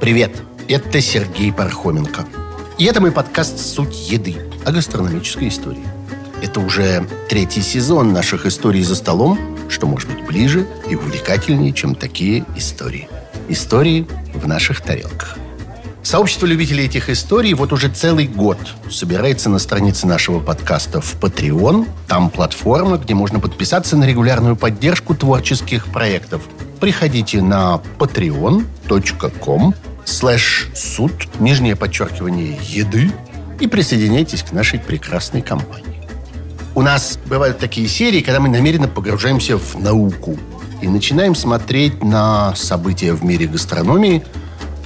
Привет, это Сергей Пархоменко. И это мой подкаст «Суть еды» о гастрономической истории. Это уже третий сезон наших историй за столом, что может быть ближе и увлекательнее, чем такие истории. Истории в наших тарелках. Сообщество любителей этих историй вот уже целый год собирается на странице нашего подкаста в Patreon. Там платформа, где можно подписаться на регулярную поддержку творческих проектов. Приходите на patreon.com slash суд, нижнее подчеркивание еды, и присоединяйтесь к нашей прекрасной компании. У нас бывают такие серии, когда мы намеренно погружаемся в науку и начинаем смотреть на события в мире гастрономии –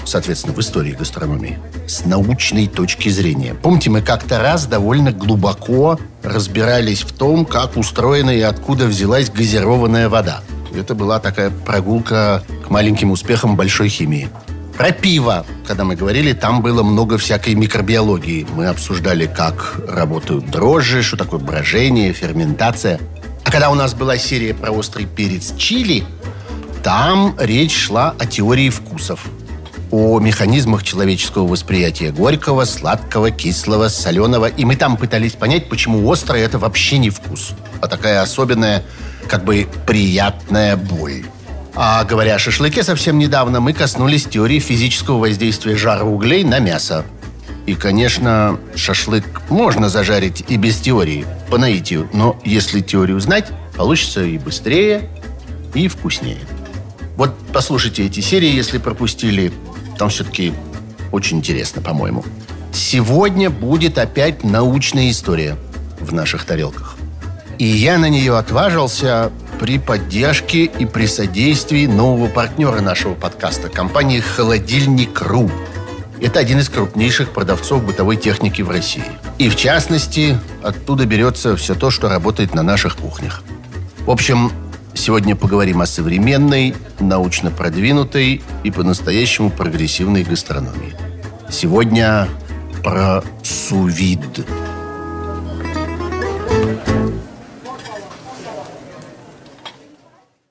соответственно, в истории гастрономии, с научной точки зрения. Помните, мы как-то раз довольно глубоко разбирались в том, как устроена и откуда взялась газированная вода. Это была такая прогулка к маленьким успехам большой химии. Про пиво, когда мы говорили, там было много всякой микробиологии. Мы обсуждали, как работают дрожжи, что такое брожение, ферментация. А когда у нас была серия про острый перец чили, там речь шла о теории вкусов о механизмах человеческого восприятия горького, сладкого, кислого, соленого. И мы там пытались понять, почему острое это вообще не вкус, а такая особенная, как бы приятная боль. А говоря о шашлыке, совсем недавно мы коснулись теории физического воздействия жара углей на мясо. И, конечно, шашлык можно зажарить и без теории, по наитию. Но если теорию знать, получится и быстрее, и вкуснее. Вот послушайте эти серии, если пропустили. Там все-таки очень интересно, по-моему. Сегодня будет опять научная история в наших тарелках. И я на нее отважился при поддержке и при содействии нового партнера нашего подкаста, компании «Холодильник.ру». Это один из крупнейших продавцов бытовой техники в России. И в частности, оттуда берется все то, что работает на наших кухнях. В общем, Сегодня поговорим о современной, научно продвинутой и по-настоящему прогрессивной гастрономии. Сегодня про сувид.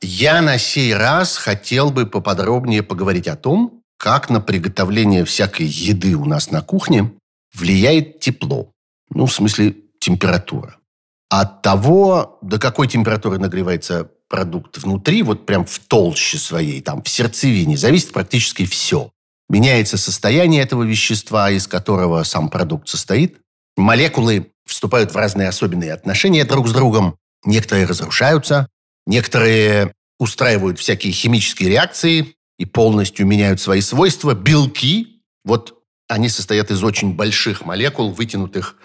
Я на сей раз хотел бы поподробнее поговорить о том, как на приготовление всякой еды у нас на кухне влияет тепло. Ну, в смысле, температура. От того, до какой температуры нагревается продукт внутри, вот прям в толще своей, там, в сердцевине, зависит практически все. Меняется состояние этого вещества, из которого сам продукт состоит. Молекулы вступают в разные особенные отношения друг с другом. Некоторые разрушаются, некоторые устраивают всякие химические реакции и полностью меняют свои свойства. Белки, вот они состоят из очень больших молекул, вытянутых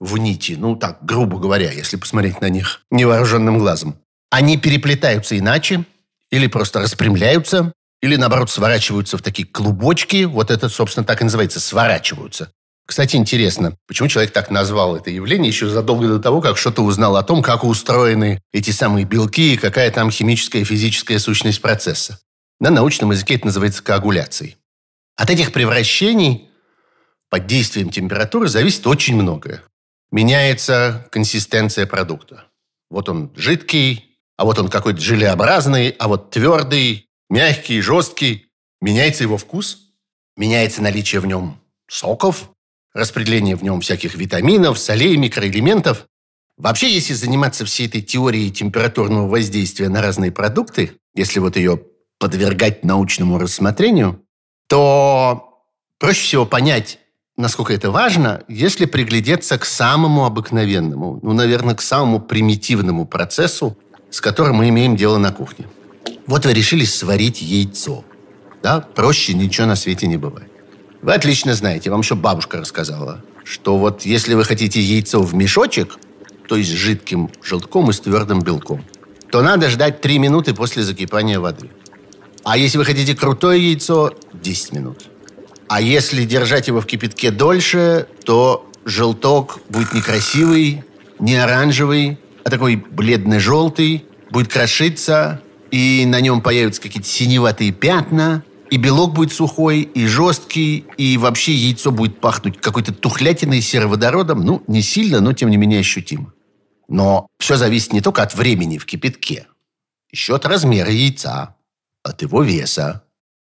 в нити. Ну, так, грубо говоря, если посмотреть на них невооруженным глазом. Они переплетаются иначе, или просто распрямляются, или, наоборот, сворачиваются в такие клубочки. Вот это, собственно, так и называется – сворачиваются. Кстати, интересно, почему человек так назвал это явление еще задолго до того, как что-то узнал о том, как устроены эти самые белки и какая там химическая и физическая сущность процесса. На научном языке это называется коагуляцией. От этих превращений под действием температуры зависит очень многое. Меняется консистенция продукта. Вот он жидкий, а вот он какой-то желеобразный, а вот твердый, мягкий, жесткий. Меняется его вкус, меняется наличие в нем соков, распределение в нем всяких витаминов, солей, микроэлементов. Вообще, если заниматься всей этой теорией температурного воздействия на разные продукты, если вот ее подвергать научному рассмотрению, то проще всего понять, насколько это важно, если приглядеться к самому обыкновенному, ну, наверное, к самому примитивному процессу с которым мы имеем дело на кухне. Вот вы решили сварить яйцо. Да, проще ничего на свете не бывает. Вы отлично знаете, вам еще бабушка рассказала, что вот если вы хотите яйцо в мешочек, то есть с жидким желтком и с твердым белком, то надо ждать 3 минуты после закипания воды. А если вы хотите крутое яйцо, 10 минут. А если держать его в кипятке дольше, то желток будет некрасивый, не оранжевый, а такой бледно-желтый, будет крошиться, и на нем появятся какие-то синеватые пятна, и белок будет сухой, и жесткий, и вообще яйцо будет пахнуть какой-то тухлятиной, сероводородом. Ну, не сильно, но тем не менее ощутимо. Но все зависит не только от времени в кипятке, еще от размера яйца, от его веса,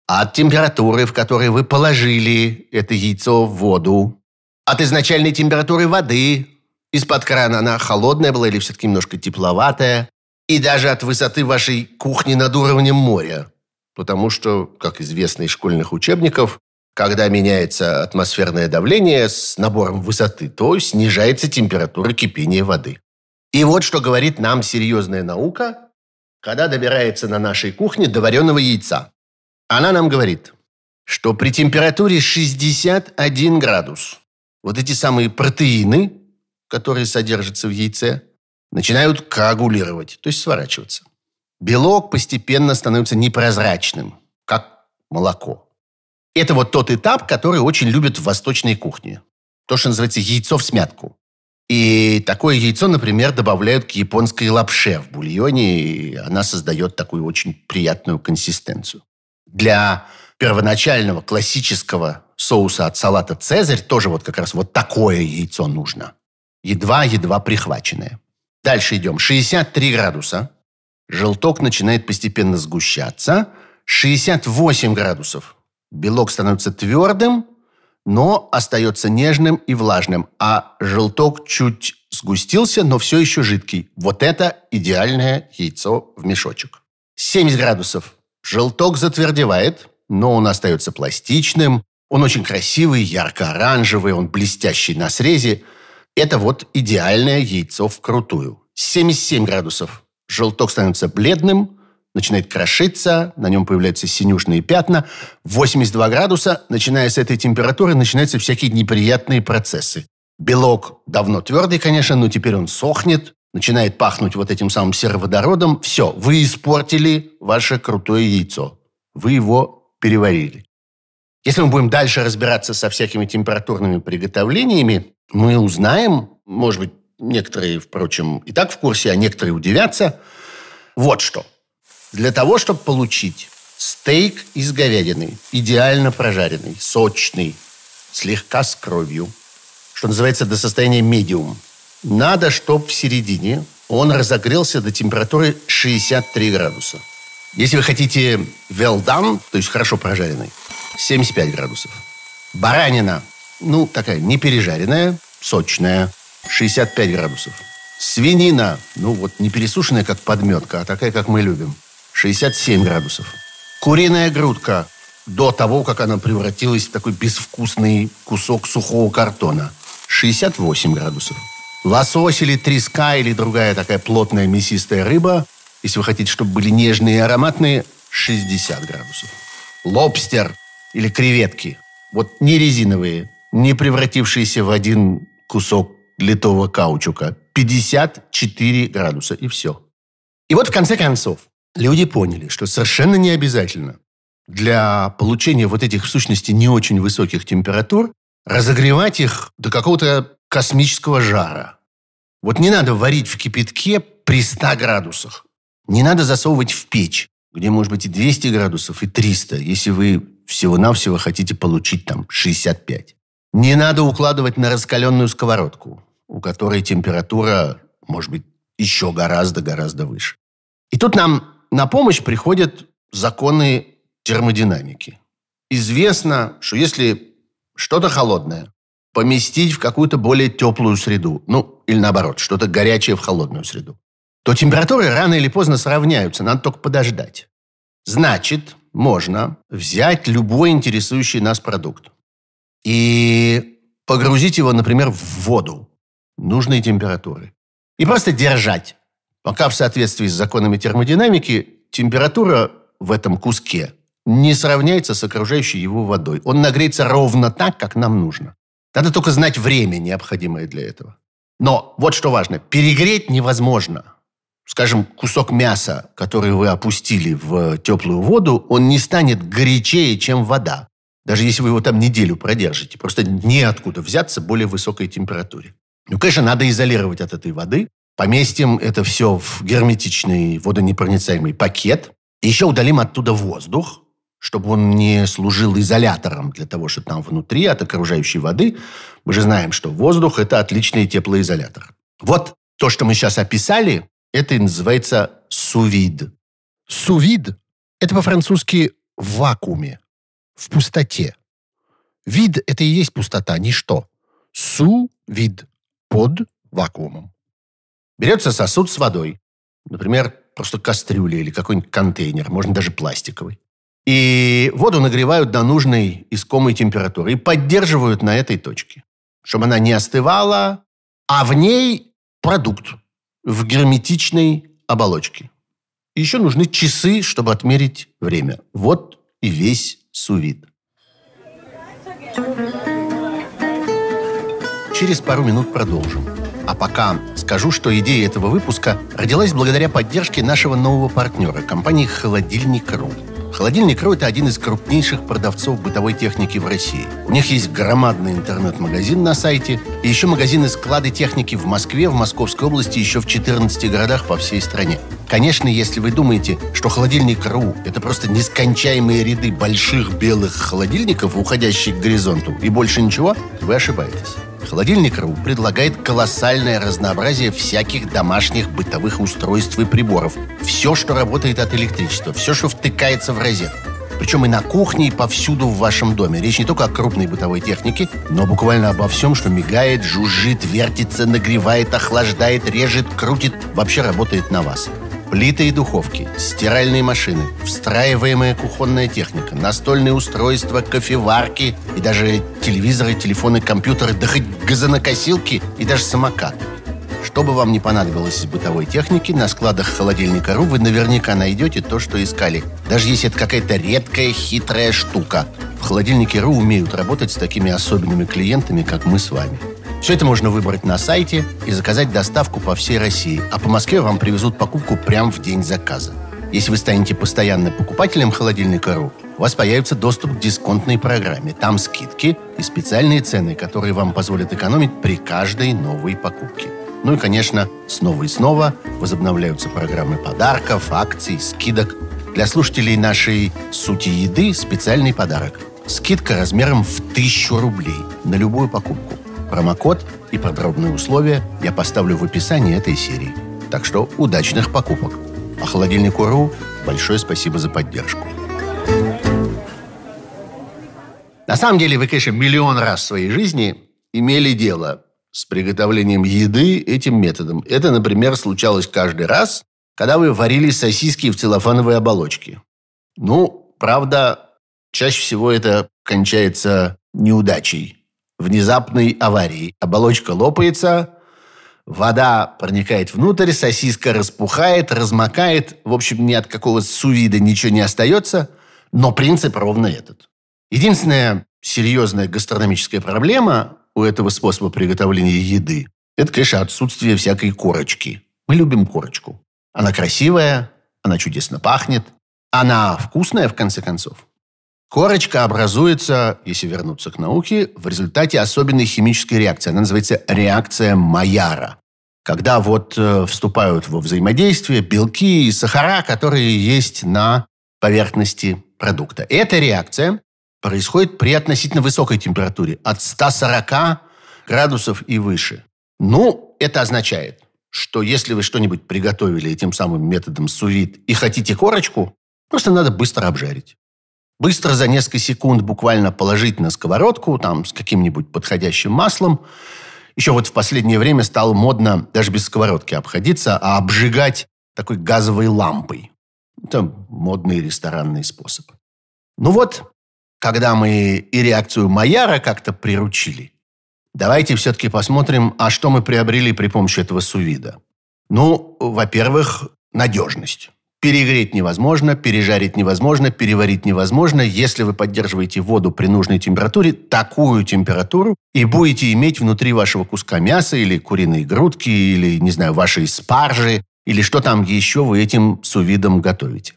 а от температуры, в которой вы положили это яйцо в воду, от изначальной температуры воды, из-под крана она холодная была или все-таки немножко тепловатая. И даже от высоты вашей кухни над уровнем моря. Потому что, как известно из школьных учебников, когда меняется атмосферное давление с набором высоты, то снижается температура кипения воды. И вот что говорит нам серьезная наука, когда добирается на нашей кухне до вареного яйца. Она нам говорит, что при температуре 61 градус вот эти самые протеины, которые содержатся в яйце, начинают коагулировать, то есть сворачиваться. Белок постепенно становится непрозрачным, как молоко. Это вот тот этап, который очень любят в восточной кухне. То, что называется яйцо в смятку. И такое яйцо, например, добавляют к японской лапше в бульоне, и она создает такую очень приятную консистенцию. Для первоначального классического соуса от салата «Цезарь» тоже вот как раз вот такое яйцо нужно едва-едва прихваченное. Дальше идем. 63 градуса. Желток начинает постепенно сгущаться. 68 градусов. Белок становится твердым, но остается нежным и влажным, а желток чуть сгустился, но все еще жидкий. Вот это идеальное яйцо в мешочек. 70 градусов. Желток затвердевает, но он остается пластичным. Он очень красивый, ярко-оранжевый, он блестящий на срезе – это вот идеальное яйцо вкрутую. 77 градусов. Желток становится бледным, начинает крошиться, на нем появляются синюшные пятна. 82 градуса, начиная с этой температуры, начинаются всякие неприятные процессы. Белок давно твердый, конечно, но теперь он сохнет, начинает пахнуть вот этим самым сероводородом. Все, вы испортили ваше крутое яйцо. Вы его переварили. Если мы будем дальше разбираться со всякими температурными приготовлениями, мы узнаем, может быть, некоторые, впрочем, и так в курсе, а некоторые удивятся, вот что. Для того, чтобы получить стейк из говядины, идеально прожаренный, сочный, слегка с кровью, что называется, до состояния медиум, надо, чтобы в середине он разогрелся до температуры 63 градуса. Если вы хотите well done, то есть хорошо прожаренный, 75 градусов. Баранина, ну, такая не пережаренная, сочная, 65 градусов. Свинина, ну вот не пересушенная, как подметка, а такая, как мы любим, 67 градусов. Куриная грудка до того, как она превратилась в такой безвкусный кусок сухого картона, 68 градусов. Лосось или треска или другая такая плотная мясистая рыба, если вы хотите, чтобы были нежные и ароматные, 60 градусов. Лобстер или креветки. Вот не резиновые, не превратившиеся в один кусок литого каучука. 54 градуса, и все. И вот в конце концов люди поняли, что совершенно не обязательно для получения вот этих в сущности не очень высоких температур разогревать их до какого-то космического жара. Вот не надо варить в кипятке при 100 градусах. Не надо засовывать в печь где может быть и 200 градусов, и 300, если вы всего-навсего хотите получить там 65. Не надо укладывать на раскаленную сковородку, у которой температура может быть еще гораздо-гораздо выше. И тут нам на помощь приходят законы термодинамики. Известно, что если что-то холодное поместить в какую-то более теплую среду, ну, или наоборот, что-то горячее в холодную среду, то температуры рано или поздно сравняются, надо только подождать. Значит, можно взять любой интересующий нас продукт и погрузить его, например, в воду нужной температуры. И просто держать, пока в соответствии с законами термодинамики температура в этом куске не сравняется с окружающей его водой. Он нагреется ровно так, как нам нужно. Надо только знать время, необходимое для этого. Но вот что важно. Перегреть невозможно скажем, кусок мяса, который вы опустили в теплую воду, он не станет горячее, чем вода. Даже если вы его там неделю продержите. Просто неоткуда взяться более высокой температуре. Ну, конечно, надо изолировать от этой воды. Поместим это все в герметичный водонепроницаемый пакет. И еще удалим оттуда воздух, чтобы он не служил изолятором для того, что там внутри, от окружающей воды. Мы же знаем, что воздух – это отличный теплоизолятор. Вот то, что мы сейчас описали, это называется сувид. Сувид – это по-французски в вакууме, в пустоте. Вид – это и есть пустота, ничто. Су-вид – под вакуумом. Берется сосуд с водой, например, просто кастрюля или какой-нибудь контейнер, можно даже пластиковый. И воду нагревают до нужной искомой температуры и поддерживают на этой точке, чтобы она не остывала, а в ней продукт, в герметичной оболочке. Еще нужны часы, чтобы отмерить время. Вот и весь сувид. Через пару минут продолжим. А пока скажу, что идея этого выпуска родилась благодаря поддержке нашего нового партнера, компании «Холодильник.ру». Холодильник РУ это один из крупнейших продавцов бытовой техники в России. У них есть громадный интернет-магазин на сайте, и еще магазины склады техники в Москве, в Московской области, еще в 14 городах по всей стране. Конечно, если вы думаете, что холодильник РУ – это просто нескончаемые ряды больших белых холодильников, уходящих к горизонту, и больше ничего, вы ошибаетесь. Холодильник РУ предлагает колоссальное разнообразие всяких домашних бытовых устройств и приборов. Все, что работает от электричества, все, что втыкается в розетку. Причем и на кухне, и повсюду в вашем доме. Речь не только о крупной бытовой технике, но буквально обо всем, что мигает, жужжит, вертится, нагревает, охлаждает, режет, крутит, вообще работает на вас. Плиты и духовки, стиральные машины, встраиваемая кухонная техника, настольные устройства, кофеварки и даже телевизоры, телефоны, компьютеры, да хоть газонокосилки и даже самокат. Что бы вам не понадобилось из бытовой техники, на складах холодильника РУ вы наверняка найдете то, что искали. Даже если это какая-то редкая, хитрая штука. В холодильнике РУ умеют работать с такими особенными клиентами, как мы с вами. Все это можно выбрать на сайте и заказать доставку по всей России, а по Москве вам привезут покупку прямо в день заказа. Если вы станете постоянным покупателем холодильника РУ, у вас появится доступ к дисконтной программе. Там скидки и специальные цены, которые вам позволят экономить при каждой новой покупке. Ну и, конечно, снова и снова возобновляются программы подарков, акций, скидок. Для слушателей нашей «Сути еды» специальный подарок. Скидка размером в тысячу рублей на любую покупку. Промокод и подробные условия я поставлю в описании этой серии. Так что удачных покупок! А холодильник.ру большое спасибо за поддержку. На самом деле вы, конечно, миллион раз в своей жизни имели дело с приготовлением еды этим методом. Это, например, случалось каждый раз, когда вы варили сосиски в целлофановой оболочке. Ну, правда, чаще всего это кончается неудачей внезапной аварии. Оболочка лопается, вода проникает внутрь, сосиска распухает, размокает. В общем, ни от какого сувида ничего не остается, но принцип ровно этот. Единственная серьезная гастрономическая проблема у этого способа приготовления еды – это, конечно, отсутствие всякой корочки. Мы любим корочку. Она красивая, она чудесно пахнет, она вкусная, в конце концов. Корочка образуется, если вернуться к науке, в результате особенной химической реакции. Она называется реакция Маяра. Когда вот э, вступают во взаимодействие белки и сахара, которые есть на поверхности продукта. Эта реакция происходит при относительно высокой температуре, от 140 градусов и выше. Ну, это означает, что если вы что-нибудь приготовили этим самым методом сувит и хотите корочку, просто надо быстро обжарить. Быстро за несколько секунд буквально положить на сковородку, там, с каким-нибудь подходящим маслом. Еще вот в последнее время стало модно даже без сковородки обходиться, а обжигать такой газовой лампой. Это модный ресторанный способ. Ну вот, когда мы и реакцию Маяра как-то приручили, давайте все-таки посмотрим, а что мы приобрели при помощи этого сувида. Ну, во-первых, надежность. Перегреть невозможно, пережарить невозможно, переварить невозможно, если вы поддерживаете воду при нужной температуре, такую температуру, и будете иметь внутри вашего куска мяса или куриные грудки, или, не знаю, вашей спаржи, или что там еще вы этим сувидом готовите.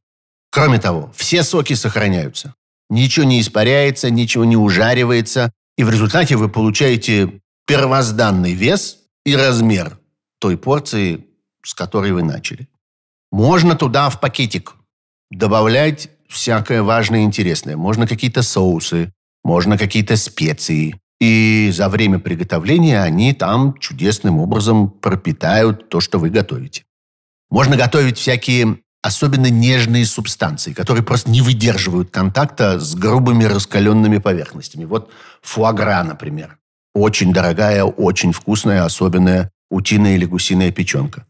Кроме того, все соки сохраняются. Ничего не испаряется, ничего не ужаривается, и в результате вы получаете первозданный вес и размер той порции, с которой вы начали. Можно туда в пакетик добавлять всякое важное и интересное. Можно какие-то соусы, можно какие-то специи. И за время приготовления они там чудесным образом пропитают то, что вы готовите. Можно готовить всякие особенно нежные субстанции, которые просто не выдерживают контакта с грубыми раскаленными поверхностями. Вот фуагра, например. Очень дорогая, очень вкусная, особенная утиная или гусиная печенка.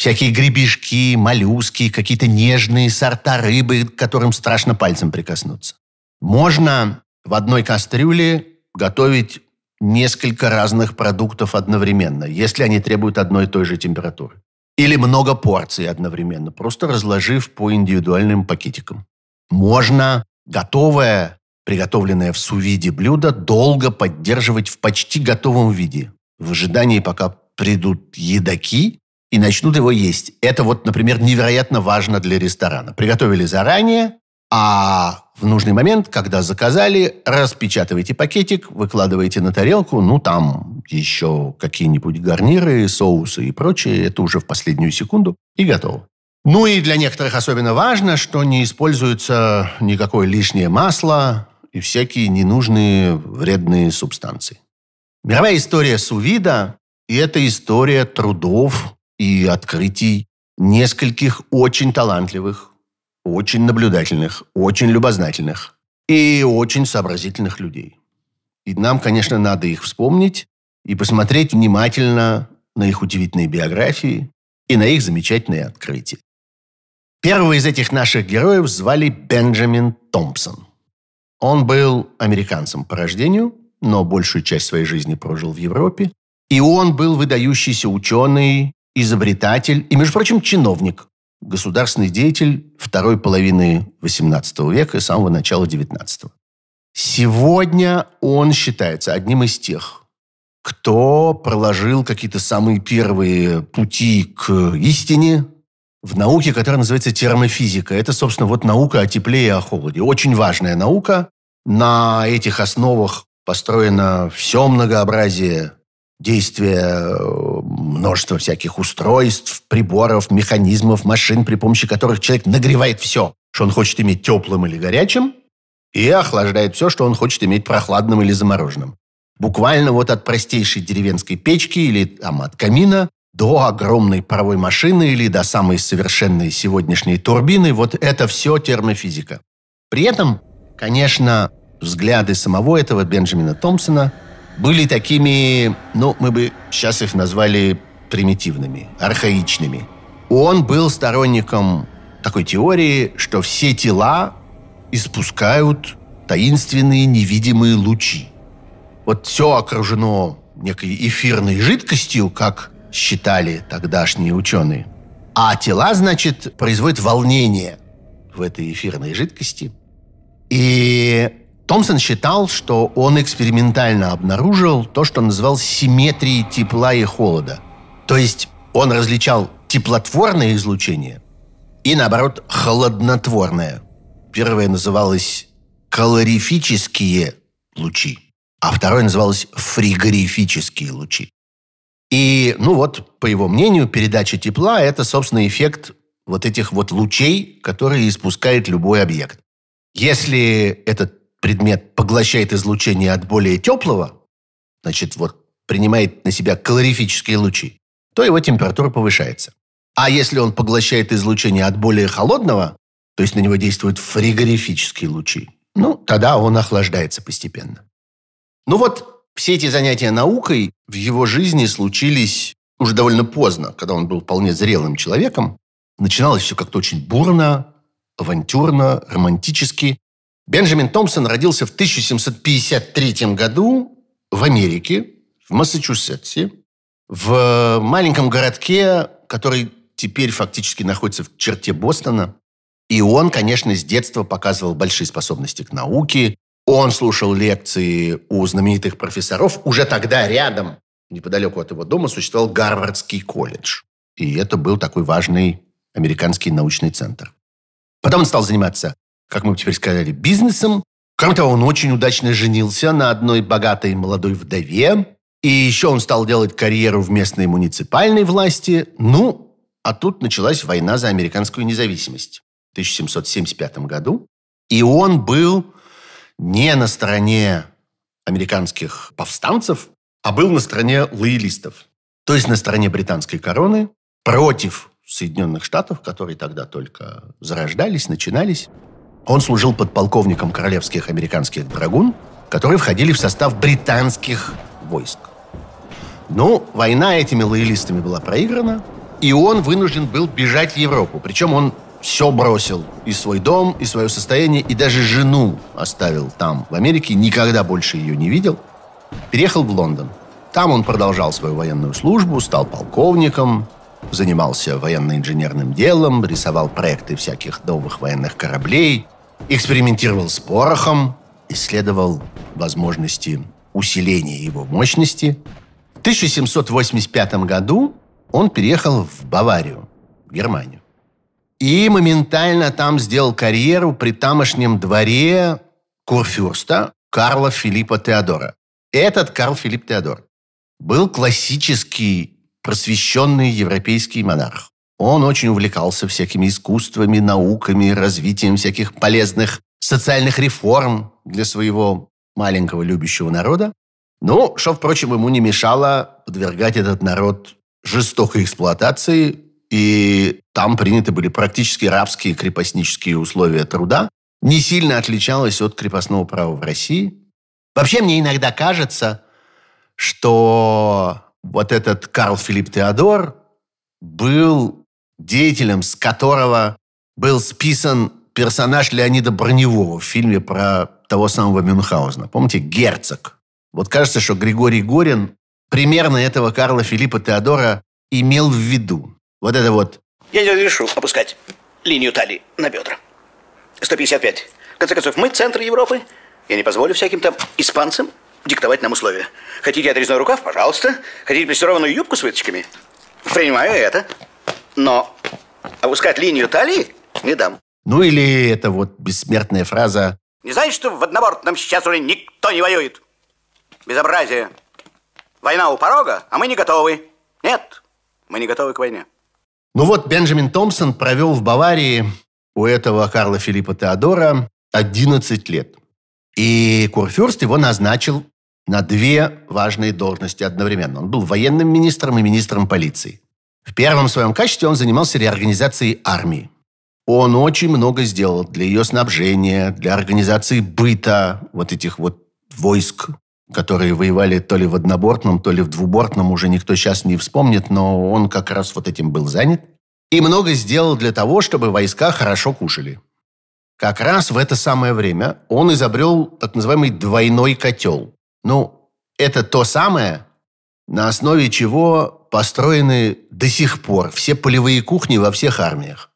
Всякие гребешки, моллюски, какие-то нежные сорта рыбы, к которым страшно пальцем прикоснуться. Можно в одной кастрюле готовить несколько разных продуктов одновременно, если они требуют одной и той же температуры. Или много порций одновременно, просто разложив по индивидуальным пакетикам. Можно готовое, приготовленное в сувиде блюдо, долго поддерживать в почти готовом виде, в ожидании, пока придут едаки и начнут его есть. Это вот, например, невероятно важно для ресторана. Приготовили заранее, а в нужный момент, когда заказали, распечатываете пакетик, выкладываете на тарелку, ну там еще какие-нибудь гарниры, соусы и прочее, это уже в последнюю секунду, и готово. Ну и для некоторых особенно важно, что не используется никакое лишнее масло и всякие ненужные вредные субстанции. Мировая история сувида – это история трудов и открытий нескольких очень талантливых, очень наблюдательных, очень любознательных и очень сообразительных людей. И нам, конечно, надо их вспомнить и посмотреть внимательно на их удивительные биографии и на их замечательные открытия. Первого из этих наших героев звали Бенджамин Томпсон. Он был американцем по рождению, но большую часть своей жизни прожил в Европе. И он был выдающийся ученый, изобретатель и, между прочим, чиновник, государственный деятель второй половины XVIII века и самого начала XIX. Сегодня он считается одним из тех, кто проложил какие-то самые первые пути к истине в науке, которая называется термофизика. Это, собственно, вот наука о тепле и о холоде. Очень важная наука. На этих основах построено все многообразие действия э, множество всяких устройств, приборов, механизмов, машин, при помощи которых человек нагревает все, что он хочет иметь теплым или горячим, и охлаждает все, что он хочет иметь прохладным или замороженным. Буквально вот от простейшей деревенской печки или там, от камина до огромной паровой машины или до самой совершенной сегодняшней турбины. Вот это все термофизика. При этом, конечно, взгляды самого этого Бенджамина Томпсона – были такими, ну, мы бы сейчас их назвали примитивными, архаичными. Он был сторонником такой теории, что все тела испускают таинственные невидимые лучи. Вот все окружено некой эфирной жидкостью, как считали тогдашние ученые. А тела, значит, производят волнение в этой эфирной жидкости. И Томпсон считал, что он экспериментально обнаружил то, что называл симметрией тепла и холода. То есть он различал теплотворное излучение и, наоборот, холоднотворное. Первое называлось калорифические лучи, а второе называлось фригорифические лучи. И, ну вот, по его мнению, передача тепла – это, собственно, эффект вот этих вот лучей, которые испускает любой объект. Если этот предмет поглощает излучение от более теплого, значит, вот принимает на себя калорифические лучи, то его температура повышается. А если он поглощает излучение от более холодного, то есть на него действуют фригорифические лучи, ну, тогда он охлаждается постепенно. Ну вот, все эти занятия наукой в его жизни случились уже довольно поздно, когда он был вполне зрелым человеком. Начиналось все как-то очень бурно, авантюрно, романтически. Бенджамин Томпсон родился в 1753 году в Америке, в Массачусетсе, в э, маленьком городке, который теперь фактически находится в черте Бостона. И он, конечно, с детства показывал большие способности к науке. Он слушал лекции у знаменитых профессоров. Уже тогда рядом, неподалеку от его дома, существовал Гарвардский колледж. И это был такой важный американский научный центр. Потом он стал заниматься как мы теперь сказали, бизнесом. Кроме того, он очень удачно женился на одной богатой молодой вдове. И еще он стал делать карьеру в местной муниципальной власти. Ну, а тут началась война за американскую независимость в 1775 году. И он был не на стороне американских повстанцев, а был на стороне лоялистов. То есть на стороне британской короны против Соединенных Штатов, которые тогда только зарождались, начинались. Он служил подполковником королевских американских драгун, которые входили в состав британских войск. Но ну, война этими лоялистами была проиграна, и он вынужден был бежать в Европу. Причем он все бросил. И свой дом, и свое состояние, и даже жену оставил там, в Америке. Никогда больше ее не видел. Переехал в Лондон. Там он продолжал свою военную службу, стал полковником, Занимался военно-инженерным делом, рисовал проекты всяких новых военных кораблей, экспериментировал с порохом, исследовал возможности усиления его мощности. В 1785 году он переехал в Баварию, в Германию. И моментально там сделал карьеру при тамошнем дворе курфюрста Карла Филиппа Теодора. Этот Карл Филипп Теодор был классический просвещенный европейский монарх. Он очень увлекался всякими искусствами, науками, развитием всяких полезных социальных реформ для своего маленького любящего народа. Ну, что, впрочем, ему не мешало подвергать этот народ жестокой эксплуатации, и там приняты были практически рабские крепостнические условия труда, не сильно отличалось от крепостного права в России. Вообще, мне иногда кажется, что вот этот Карл Филипп Теодор был деятелем, с которого был списан персонаж Леонида Броневого в фильме про того самого Мюнхгаузена. Помните, герцог. Вот кажется, что Григорий Горин примерно этого Карла Филиппа Теодора имел в виду. Вот это вот. Я не разрешу опускать линию талии на бедра. 155. В конце концов, мы центр Европы. Я не позволю всяким там испанцам диктовать нам условия. Хотите отрезной рукав? Пожалуйста. Хотите плессированную юбку с выточками? Принимаю это. Но опускать линию талии не дам. Ну или это вот бессмертная фраза. Не знаешь, что в однобортном сейчас уже никто не воюет? Безобразие. Война у порога, а мы не готовы. Нет, мы не готовы к войне. Ну вот Бенджамин Томпсон провел в Баварии у этого Карла Филиппа Теодора 11 лет. И Курфюрст его назначил на две важные должности одновременно. Он был военным министром и министром полиции. В первом своем качестве он занимался реорганизацией армии. Он очень много сделал для ее снабжения, для организации быта вот этих вот войск, которые воевали то ли в однобортном, то ли в двубортном, уже никто сейчас не вспомнит, но он как раз вот этим был занят. И много сделал для того, чтобы войска хорошо кушали. Как раз в это самое время он изобрел так называемый двойной котел. Ну, это то самое, на основе чего построены до сих пор все полевые кухни во всех армиях.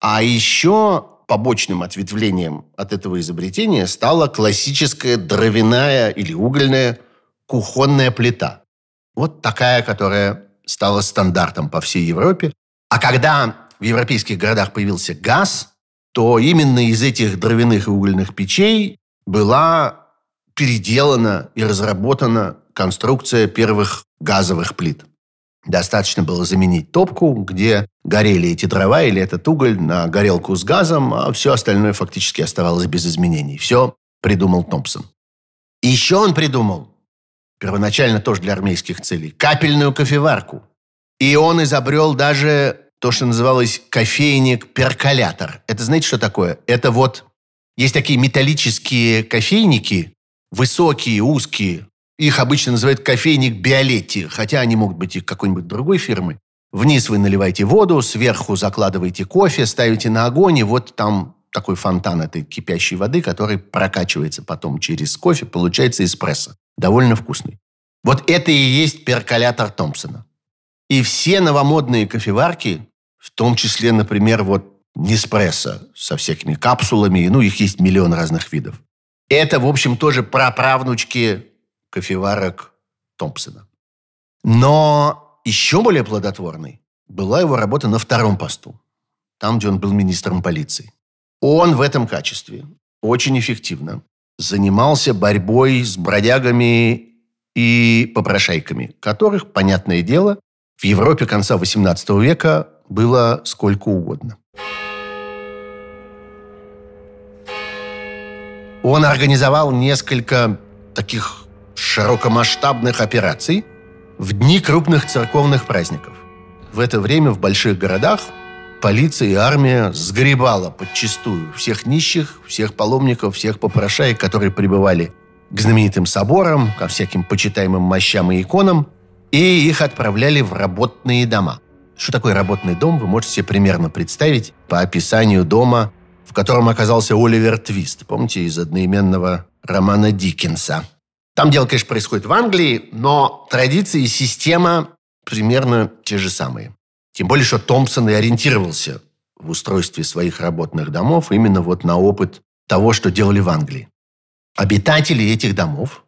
А еще побочным ответвлением от этого изобретения стала классическая дровяная или угольная кухонная плита. Вот такая, которая стала стандартом по всей Европе. А когда в европейских городах появился газ, то именно из этих дровяных и угольных печей была переделана и разработана конструкция первых газовых плит. Достаточно было заменить топку, где горели эти дрова или этот уголь, на горелку с газом, а все остальное фактически оставалось без изменений. Все придумал Томпсон. И еще он придумал, первоначально тоже для армейских целей, капельную кофеварку. И он изобрел даже то, что называлось кофейник-перколятор. Это знаете, что такое? Это вот есть такие металлические кофейники, высокие, узкие. Их обычно называют кофейник Биолетти, хотя они могут быть и какой-нибудь другой фирмы. Вниз вы наливаете воду, сверху закладываете кофе, ставите на огонь, и вот там такой фонтан этой кипящей воды, который прокачивается потом через кофе, получается эспрессо. Довольно вкусный. Вот это и есть перколятор Томпсона. И все новомодные кофеварки, в том числе, например, вот Неспрессо со всякими капсулами, ну, их есть миллион разных видов. Это, в общем, тоже про правнучки кофеварок Томпсона. Но еще более плодотворной была его работа на втором посту, там, где он был министром полиции. Он в этом качестве очень эффективно занимался борьбой с бродягами и попрошайками, которых, понятное дело, в Европе конца XVIII века было сколько угодно. Он организовал несколько таких широкомасштабных операций в дни крупных церковных праздников. В это время в больших городах полиция и армия сгребала подчистую всех нищих, всех паломников, всех попрошаек, которые прибывали к знаменитым соборам, ко всяким почитаемым мощам и иконам, и их отправляли в работные дома. Что такое работный дом, вы можете себе примерно представить по описанию дома в котором оказался Оливер Твист, помните, из одноименного романа Диккенса. Там дело, конечно, происходит в Англии, но традиции и система примерно те же самые. Тем более, что Томпсон и ориентировался в устройстве своих работных домов именно вот на опыт того, что делали в Англии. Обитатели этих домов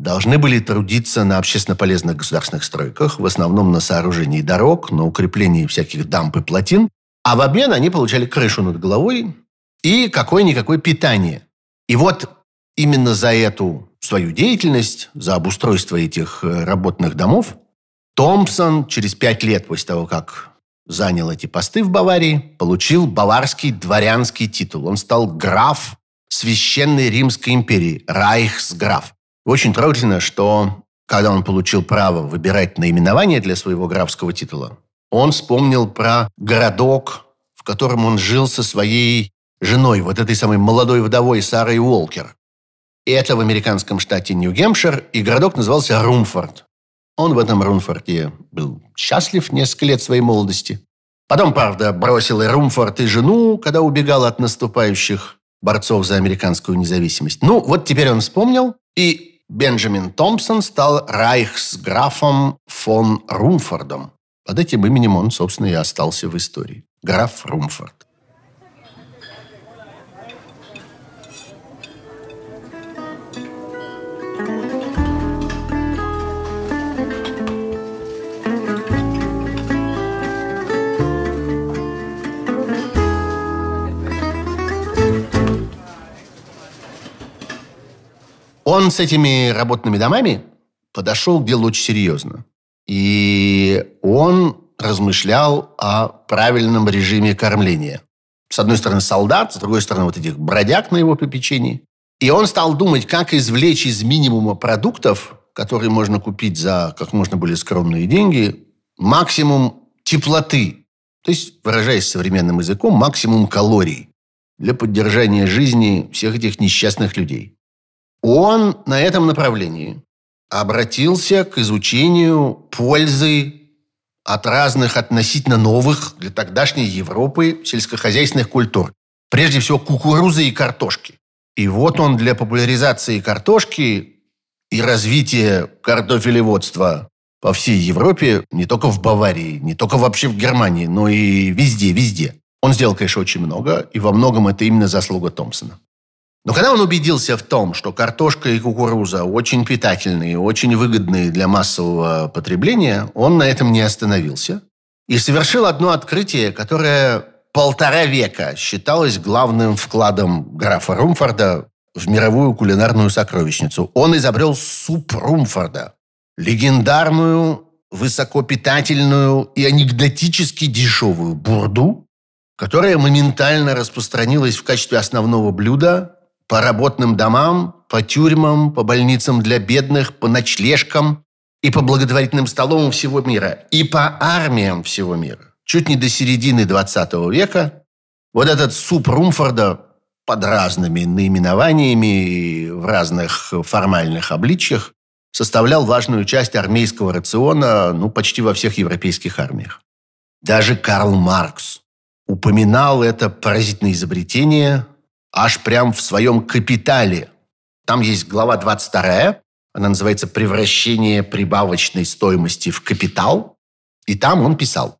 должны были трудиться на общественно полезных государственных стройках, в основном на сооружении дорог, на укреплении всяких дамб и плотин, а в обмен они получали крышу над головой и какое-никакое питание. И вот именно за эту свою деятельность, за обустройство этих э, работных домов, Томпсон через пять лет после того, как занял эти посты в Баварии, получил баварский дворянский титул. Он стал граф Священной Римской империи, Райхсграф. Очень трогательно, что когда он получил право выбирать наименование для своего графского титула, он вспомнил про городок, в котором он жил со своей женой вот этой самой молодой вдовой Сарой Уолкер. И это в американском штате Нью-Гемпшир, и городок назывался Румфорд. Он в этом Румфорде был счастлив несколько лет своей молодости. Потом, правда, бросил и Румфорд, и жену, когда убегал от наступающих борцов за американскую независимость. Ну, вот теперь он вспомнил, и Бенджамин Томпсон стал райхсграфом фон Румфордом. Под этим именем он, собственно, и остался в истории. Граф Румфорд. Он с этими работными домами подошел к делу очень серьезно. И он размышлял о правильном режиме кормления. С одной стороны солдат, с другой стороны вот этих бродяг на его попечении. И он стал думать, как извлечь из минимума продуктов, которые можно купить за как можно более скромные деньги, максимум теплоты. То есть, выражаясь современным языком, максимум калорий для поддержания жизни всех этих несчастных людей. Он на этом направлении обратился к изучению пользы от разных относительно новых для тогдашней Европы сельскохозяйственных культур. Прежде всего кукурузы и картошки. И вот он для популяризации картошки и развития картофелеводства по всей Европе, не только в Баварии, не только вообще в Германии, но и везде, везде. Он сделал, конечно, очень много, и во многом это именно заслуга Томпсона. Но когда он убедился в том, что картошка и кукуруза очень питательные, и очень выгодные для массового потребления, он на этом не остановился и совершил одно открытие, которое полтора века считалось главным вкладом графа Румфорда в мировую кулинарную сокровищницу. Он изобрел суп Румфорда, легендарную, высокопитательную и анекдотически дешевую бурду, которая моментально распространилась в качестве основного блюда по работным домам, по тюрьмам, по больницам для бедных, по ночлежкам и по благотворительным столовым всего мира, и по армиям всего мира. Чуть не до середины 20 века вот этот суп Румфорда под разными наименованиями и в разных формальных обличьях составлял важную часть армейского рациона ну, почти во всех европейских армиях. Даже Карл Маркс упоминал это поразительное изобретение аж прям в своем капитале. Там есть глава 22, она называется «Превращение прибавочной стоимости в капитал». И там он писал.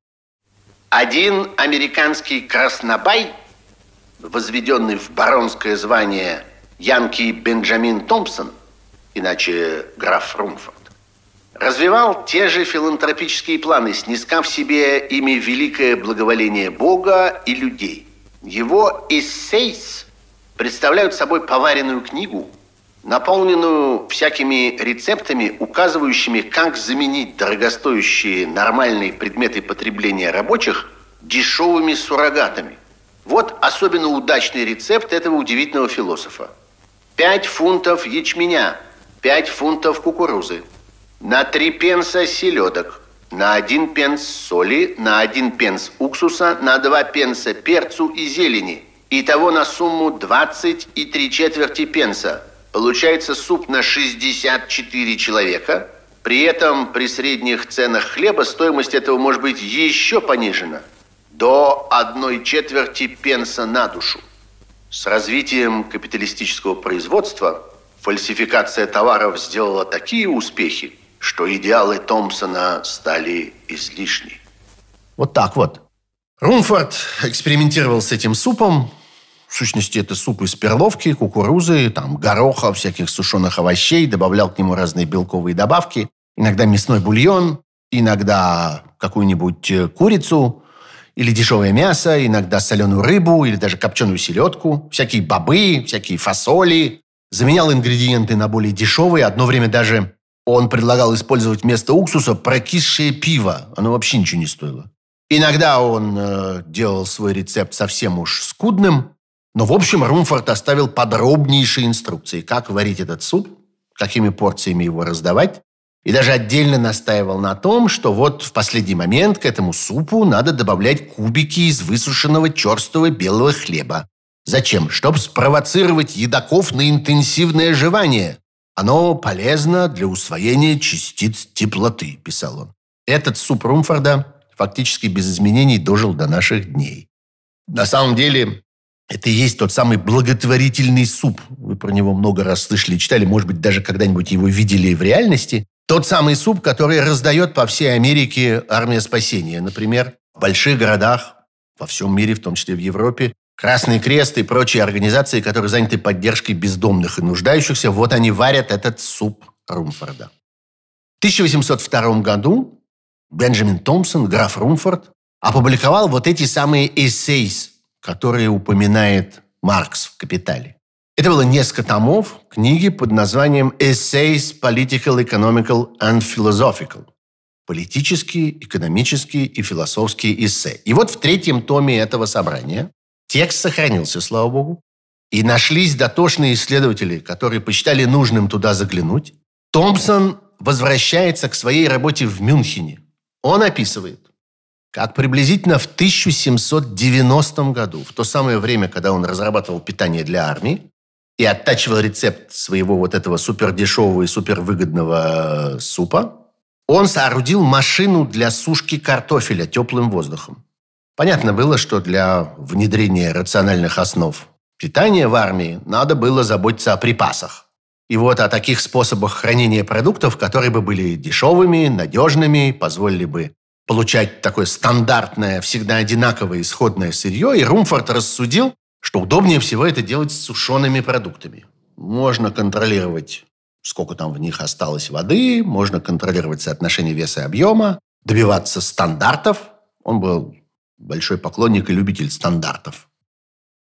Один американский краснобай, возведенный в баронское звание Янки Бенджамин Томпсон, иначе граф Румфорд, развивал те же филантропические планы, снискав себе ими великое благоволение Бога и людей. Его «Эссейс» представляют собой поваренную книгу, наполненную всякими рецептами, указывающими, как заменить дорогостоящие нормальные предметы потребления рабочих дешевыми суррогатами. Вот особенно удачный рецепт этого удивительного философа. 5 фунтов ячменя, 5 фунтов кукурузы, на 3 пенса селедок, на 1 пенс соли, на 1 пенс уксуса, на 2 пенса перцу и зелени – Итого на сумму 20 и три четверти пенса. Получается суп на 64 человека. При этом при средних ценах хлеба стоимость этого может быть еще понижена. До одной четверти пенса на душу. С развитием капиталистического производства фальсификация товаров сделала такие успехи, что идеалы Томпсона стали излишни. Вот так вот. Румфорд экспериментировал с этим супом, в сущности, это суп из перловки, кукурузы, там, гороха, всяких сушеных овощей, добавлял к нему разные белковые добавки, иногда мясной бульон, иногда какую-нибудь э, курицу или дешевое мясо, иногда соленую рыбу или даже копченую селедку, всякие бобы, всякие фасоли. Заменял ингредиенты на более дешевые, одно время даже он предлагал использовать вместо уксуса прокисшее пиво. Оно вообще ничего не стоило. Иногда он э, делал свой рецепт совсем уж скудным, но, в общем, Румфорд оставил подробнейшие инструкции, как варить этот суп, какими порциями его раздавать, и даже отдельно настаивал на том, что вот в последний момент к этому супу надо добавлять кубики из высушенного черстого белого хлеба. Зачем? Чтобы спровоцировать едоков на интенсивное жевание. Оно полезно для усвоения частиц теплоты, писал он. Этот суп Румфорда фактически без изменений дожил до наших дней. На самом деле, это и есть тот самый благотворительный суп. Вы про него много раз слышали читали, может быть, даже когда-нибудь его видели в реальности. Тот самый суп, который раздает по всей Америке армия спасения. Например, в больших городах, во всем мире, в том числе в Европе, Красный Крест и прочие организации, которые заняты поддержкой бездомных и нуждающихся, вот они варят этот суп Румфорда. В 1802 году Бенджамин Томпсон, граф Румфорд, опубликовал вот эти самые эссейс которые упоминает Маркс в «Капитале». Это было несколько томов книги под названием «Essays Political, Economical and Philosophical» политические, экономические и философские эссе. И вот в третьем томе этого собрания текст сохранился, слава богу, и нашлись дотошные исследователи, которые посчитали нужным туда заглянуть. Томпсон возвращается к своей работе в Мюнхене. Он описывает как приблизительно в 1790 году, в то самое время, когда он разрабатывал питание для армии и оттачивал рецепт своего вот этого супердешевого и супервыгодного э, супа, он соорудил машину для сушки картофеля теплым воздухом. Понятно было, что для внедрения рациональных основ питания в армии надо было заботиться о припасах. И вот о таких способах хранения продуктов, которые бы были дешевыми, надежными, позволили бы получать такое стандартное, всегда одинаковое исходное сырье, и Румфорд рассудил, что удобнее всего это делать с сушеными продуктами. Можно контролировать, сколько там в них осталось воды, можно контролировать соотношение веса и объема, добиваться стандартов. Он был большой поклонник и любитель стандартов.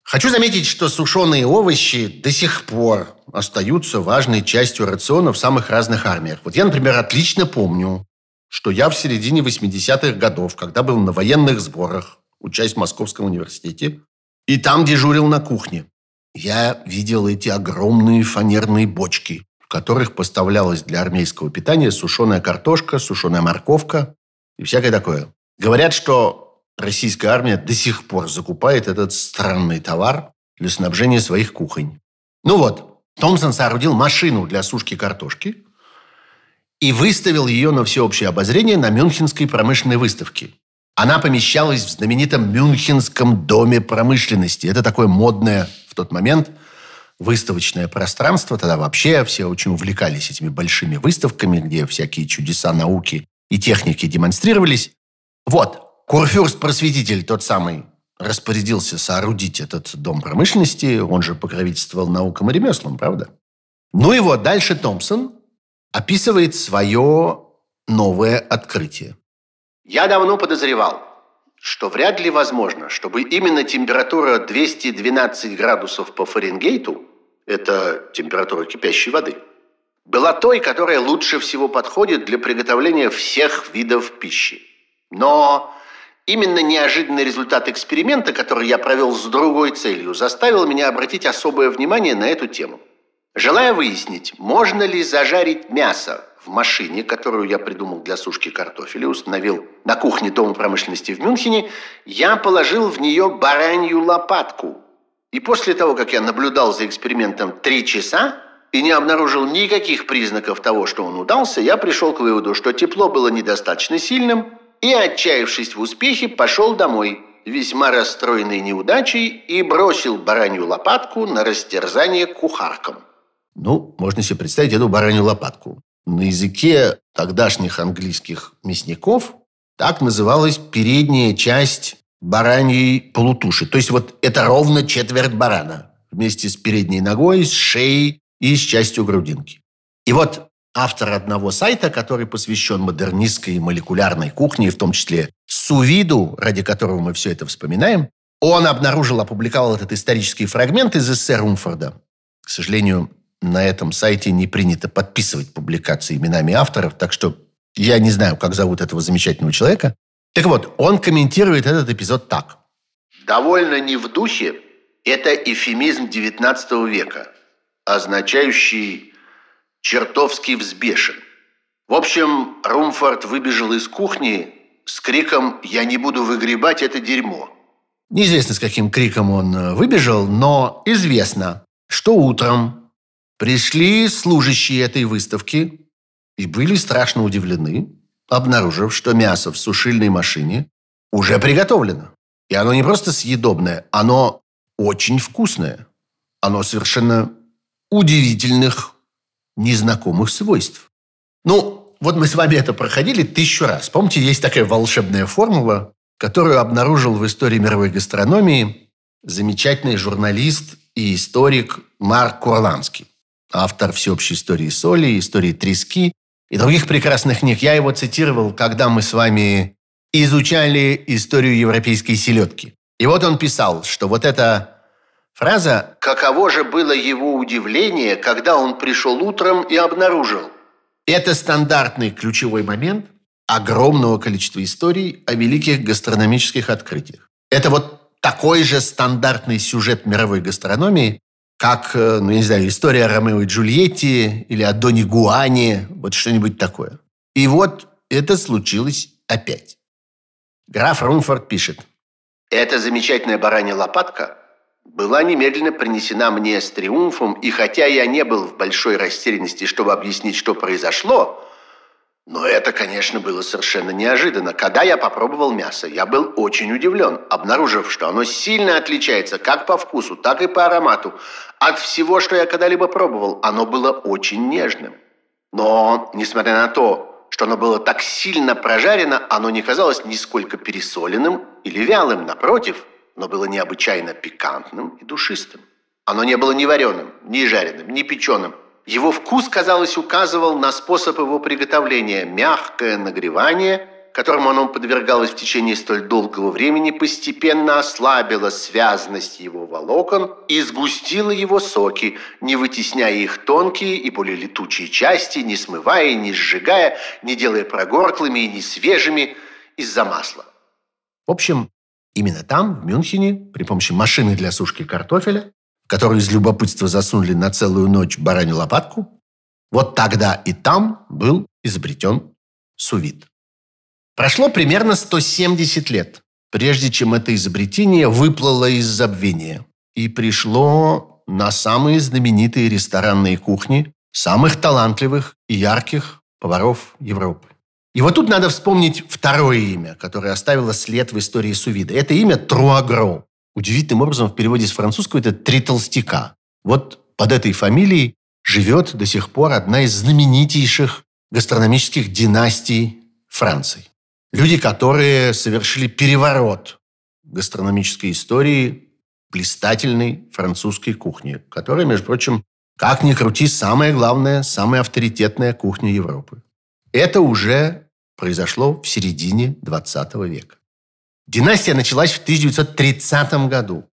Хочу заметить, что сушеные овощи до сих пор остаются важной частью рациона в самых разных армиях. Вот я, например, отлично помню, что я в середине 80-х годов, когда был на военных сборах, учась в Московском университете, и там дежурил на кухне. Я видел эти огромные фанерные бочки, в которых поставлялась для армейского питания сушеная картошка, сушеная морковка и всякое такое. Говорят, что российская армия до сих пор закупает этот странный товар для снабжения своих кухонь. Ну вот, Томпсон соорудил машину для сушки картошки – и выставил ее на всеобщее обозрение на Мюнхенской промышленной выставке. Она помещалась в знаменитом Мюнхенском доме промышленности. Это такое модное в тот момент выставочное пространство. Тогда вообще все очень увлекались этими большими выставками, где всякие чудеса науки и техники демонстрировались. Вот, Курфюрст-просветитель, тот самый, распорядился соорудить этот дом промышленности. Он же покровительствовал наукам и ремеслам, правда? Ну и вот дальше Томпсон описывает свое новое открытие. Я давно подозревал, что вряд ли возможно, чтобы именно температура 212 градусов по Фаренгейту, это температура кипящей воды, была той, которая лучше всего подходит для приготовления всех видов пищи. Но именно неожиданный результат эксперимента, который я провел с другой целью, заставил меня обратить особое внимание на эту тему – Желая выяснить, можно ли зажарить мясо в машине, которую я придумал для сушки картофеля, установил на кухне Дома промышленности в Мюнхене, я положил в нее баранью лопатку. И после того, как я наблюдал за экспериментом три часа и не обнаружил никаких признаков того, что он удался, я пришел к выводу, что тепло было недостаточно сильным, и, отчаявшись в успехе, пошел домой, весьма расстроенный неудачей, и бросил баранью лопатку на растерзание кухаркам. Ну, можно себе представить эту баранью лопатку. На языке тогдашних английских мясников так называлась передняя часть бараньей полутуши. То есть вот это ровно четверть барана вместе с передней ногой, с шеей и с частью грудинки. И вот автор одного сайта, который посвящен модернистской молекулярной кухне, в том числе сувиду, ради которого мы все это вспоминаем, он обнаружил, опубликовал этот исторический фрагмент из эссе Румфорда. К сожалению, на этом сайте не принято подписывать публикации именами авторов, так что я не знаю, как зовут этого замечательного человека. Так вот, он комментирует этот эпизод так. «Довольно не в духе – это эфемизм XIX века, означающий «чертовски взбешен». В общем, Румфорд выбежал из кухни с криком «Я не буду выгребать это дерьмо». Неизвестно, с каким криком он э, выбежал, но известно, что утром Пришли служащие этой выставки и были страшно удивлены, обнаружив, что мясо в сушильной машине уже приготовлено. И оно не просто съедобное, оно очень вкусное. Оно совершенно удивительных, незнакомых свойств. Ну, вот мы с вами это проходили тысячу раз. Помните, есть такая волшебная формула, которую обнаружил в истории мировой гастрономии замечательный журналист и историк Марк Курланский автор всеобщей истории соли, истории трески и других прекрасных книг. Я его цитировал, когда мы с вами изучали историю европейской селедки. И вот он писал, что вот эта фраза «Каково же было его удивление, когда он пришел утром и обнаружил?» Это стандартный ключевой момент огромного количества историй о великих гастрономических открытиях. Это вот такой же стандартный сюжет мировой гастрономии, как, э, ну, я не знаю, история о Ромео и Джульетте или о Доне Гуане, вот что-нибудь такое. И вот это случилось опять. Граф Румфорд пишет. «Эта замечательная баранья лопатка была немедленно принесена мне с триумфом, и хотя я не был в большой растерянности, чтобы объяснить, что произошло, но это, конечно, было совершенно неожиданно. Когда я попробовал мясо, я был очень удивлен, обнаружив, что оно сильно отличается как по вкусу, так и по аромату. От всего, что я когда-либо пробовал, оно было очень нежным. Но, несмотря на то, что оно было так сильно прожарено, оно не казалось нисколько пересоленным или вялым. Напротив, оно было необычайно пикантным и душистым. Оно не было ни вареным, ни жареным, ни печеным. Его вкус, казалось, указывал на способ его приготовления. Мягкое нагревание, которому оно подвергалось в течение столь долгого времени, постепенно ослабило связность его волокон и сгустило его соки, не вытесняя их тонкие и более летучие части, не смывая, не сжигая, не делая прогорклыми и не свежими из-за масла. В общем, именно там, в Мюнхене, при помощи машины для сушки картофеля, которые из любопытства засунули на целую ночь баранью лопатку, вот тогда и там был изобретен сувид. Прошло примерно 170 лет, прежде чем это изобретение выплыло из забвения и пришло на самые знаменитые ресторанные кухни самых талантливых и ярких поваров Европы. И вот тут надо вспомнить второе имя, которое оставило след в истории сувида. Это имя Труагро. Удивительным образом в переводе с французского это «три толстяка». Вот под этой фамилией живет до сих пор одна из знаменитейших гастрономических династий Франции. Люди, которые совершили переворот гастрономической истории блистательной французской кухни, которая, между прочим, как ни крути, самая главная, самая авторитетная кухня Европы. Это уже произошло в середине 20 века. Династия началась в 1930 году.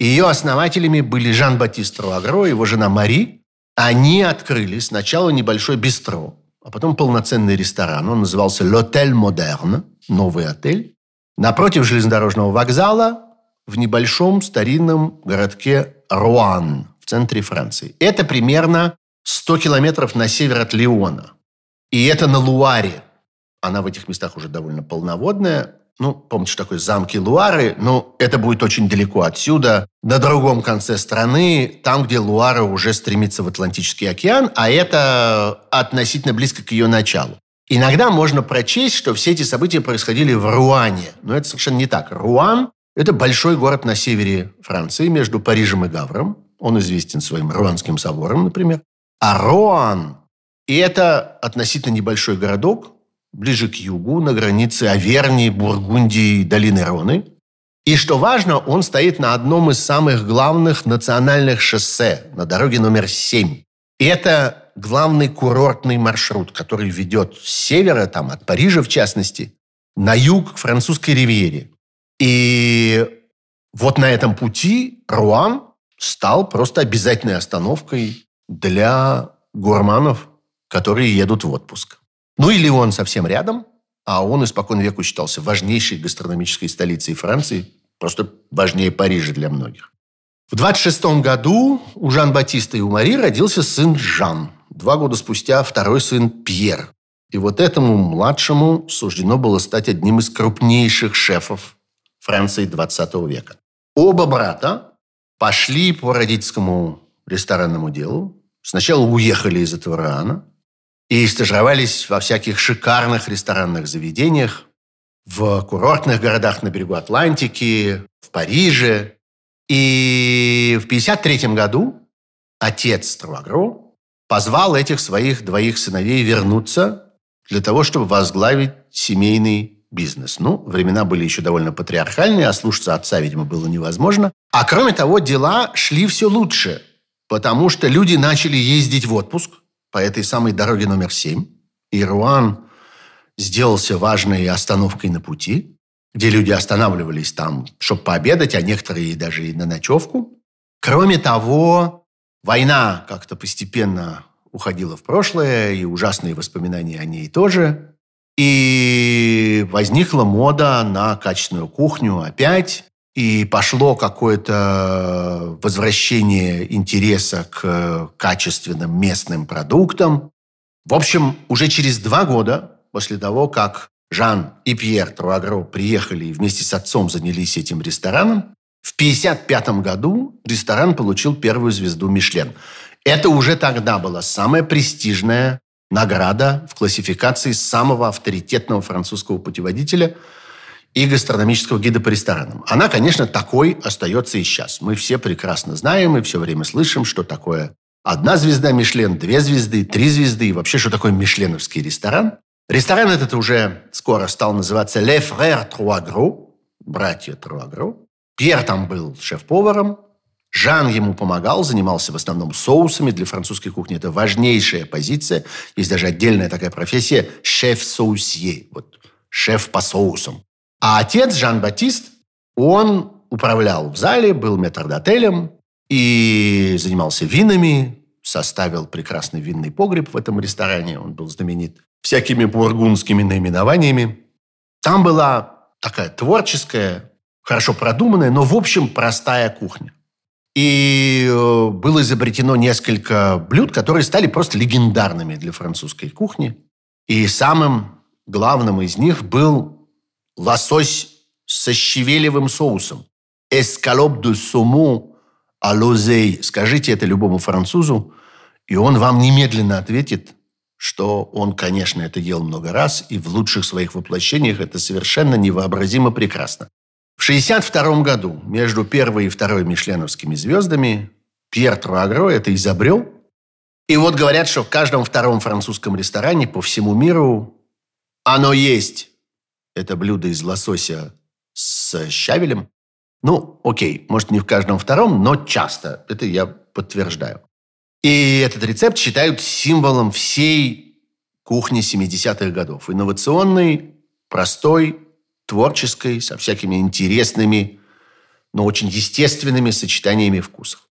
Ее основателями были Жан-Батист Руагро и его жена Мари. Они открыли сначала небольшой бистро, а потом полноценный ресторан. Он назывался «Л'Отель Модерн», новый отель, напротив железнодорожного вокзала в небольшом старинном городке Руан в центре Франции. Это примерно 100 километров на север от Лиона. И это на Луаре. Она в этих местах уже довольно полноводная. Ну, помните, такой замки Луары, но ну, это будет очень далеко отсюда, на другом конце страны, там, где Луара уже стремится в Атлантический океан, а это относительно близко к ее началу. Иногда можно прочесть, что все эти события происходили в Руане, но это совершенно не так. Руан – это большой город на севере Франции, между Парижем и Гавром. Он известен своим руанским собором, например. А Руан – и это относительно небольшой городок, ближе к югу, на границе Авернии, Бургундии и долины Роны. И что важно, он стоит на одном из самых главных национальных шоссе, на дороге номер 7. И это главный курортный маршрут, который ведет с севера, там, от Парижа в частности, на юг к французской ривьере. И вот на этом пути Руан стал просто обязательной остановкой для гурманов, которые едут в отпуск. Ну или он совсем рядом, а он испокон веку считался важнейшей гастрономической столицей Франции, просто важнее Парижа для многих. В 26 году у Жан-Батиста и у Мари родился сын Жан. Два года спустя второй сын Пьер. И вот этому младшему суждено было стать одним из крупнейших шефов Франции 20 века. Оба брата пошли по родительскому ресторанному делу. Сначала уехали из этого Рана, и стажировались во всяких шикарных ресторанных заведениях, в курортных городах на берегу Атлантики, в Париже. И в 1953 году отец Травагро позвал этих своих двоих сыновей вернуться для того, чтобы возглавить семейный бизнес. Ну, времена были еще довольно патриархальные, а слушаться отца, видимо, было невозможно. А кроме того, дела шли все лучше, потому что люди начали ездить в отпуск – по этой самой дороге номер 7. И Руан сделался важной остановкой на пути, где люди останавливались там, чтобы пообедать, а некоторые даже и на ночевку. Кроме того, война как-то постепенно уходила в прошлое, и ужасные воспоминания о ней тоже. И возникла мода на качественную кухню опять, и пошло какое-то возвращение интереса к качественным местным продуктам. В общем, уже через два года после того, как Жан и Пьер Труагро приехали и вместе с отцом занялись этим рестораном, в 1955 году ресторан получил первую звезду «Мишлен». Это уже тогда была самая престижная награда в классификации самого авторитетного французского путеводителя – и гастрономического гида по ресторанам. Она, конечно, такой остается и сейчас. Мы все прекрасно знаем и все время слышим, что такое одна звезда Мишлен, две звезды, три звезды и вообще, что такое мишленовский ресторан. Ресторан этот уже скоро стал называться «Le Frère Trois «Братья Trois Пьер там был шеф-поваром, Жан ему помогал, занимался в основном соусами. Для французской кухни это важнейшая позиция. Есть даже отдельная такая профессия – шеф-соусье. Вот шеф по соусам. А отец Жан-Батист, он управлял в зале, был метрдотелем и занимался винами, составил прекрасный винный погреб в этом ресторане. Он был знаменит всякими бургундскими наименованиями. Там была такая творческая, хорошо продуманная, но в общем простая кухня. И э, было изобретено несколько блюд, которые стали просто легендарными для французской кухни. И самым главным из них был лосось со щавелевым соусом, эскалоп де суму а лозей. Скажите это любому французу, и он вам немедленно ответит, что он, конечно, это ел много раз, и в лучших своих воплощениях это совершенно невообразимо прекрасно. В 1962 году между первой и второй мишленовскими звездами Пьер Труагро это изобрел. И вот говорят, что в каждом втором французском ресторане по всему миру оно есть. Это блюдо из лосося с щавелем. Ну, окей, может, не в каждом втором, но часто. Это я подтверждаю. И этот рецепт считают символом всей кухни 70-х годов. Инновационной, простой, творческой, со всякими интересными, но очень естественными сочетаниями вкусов.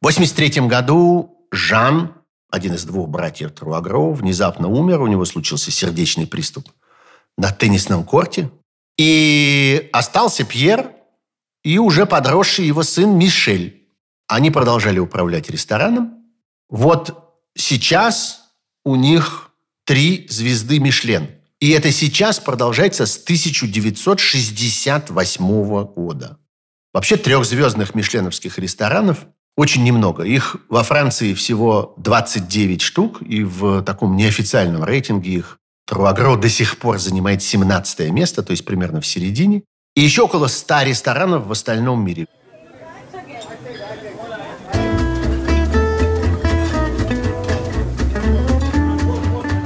В 1983 году Жан, один из двух братьев Труагро, внезапно умер, у него случился сердечный приступ – на теннисном корте. И остался Пьер и уже подросший его сын Мишель. Они продолжали управлять рестораном. Вот сейчас у них три звезды Мишлен. И это сейчас продолжается с 1968 года. Вообще трехзвездных мишленовских ресторанов очень немного. Их во Франции всего 29 штук, и в таком неофициальном рейтинге их Труагро до сих пор занимает 17 место, то есть примерно в середине. И еще около 100 ресторанов в остальном мире.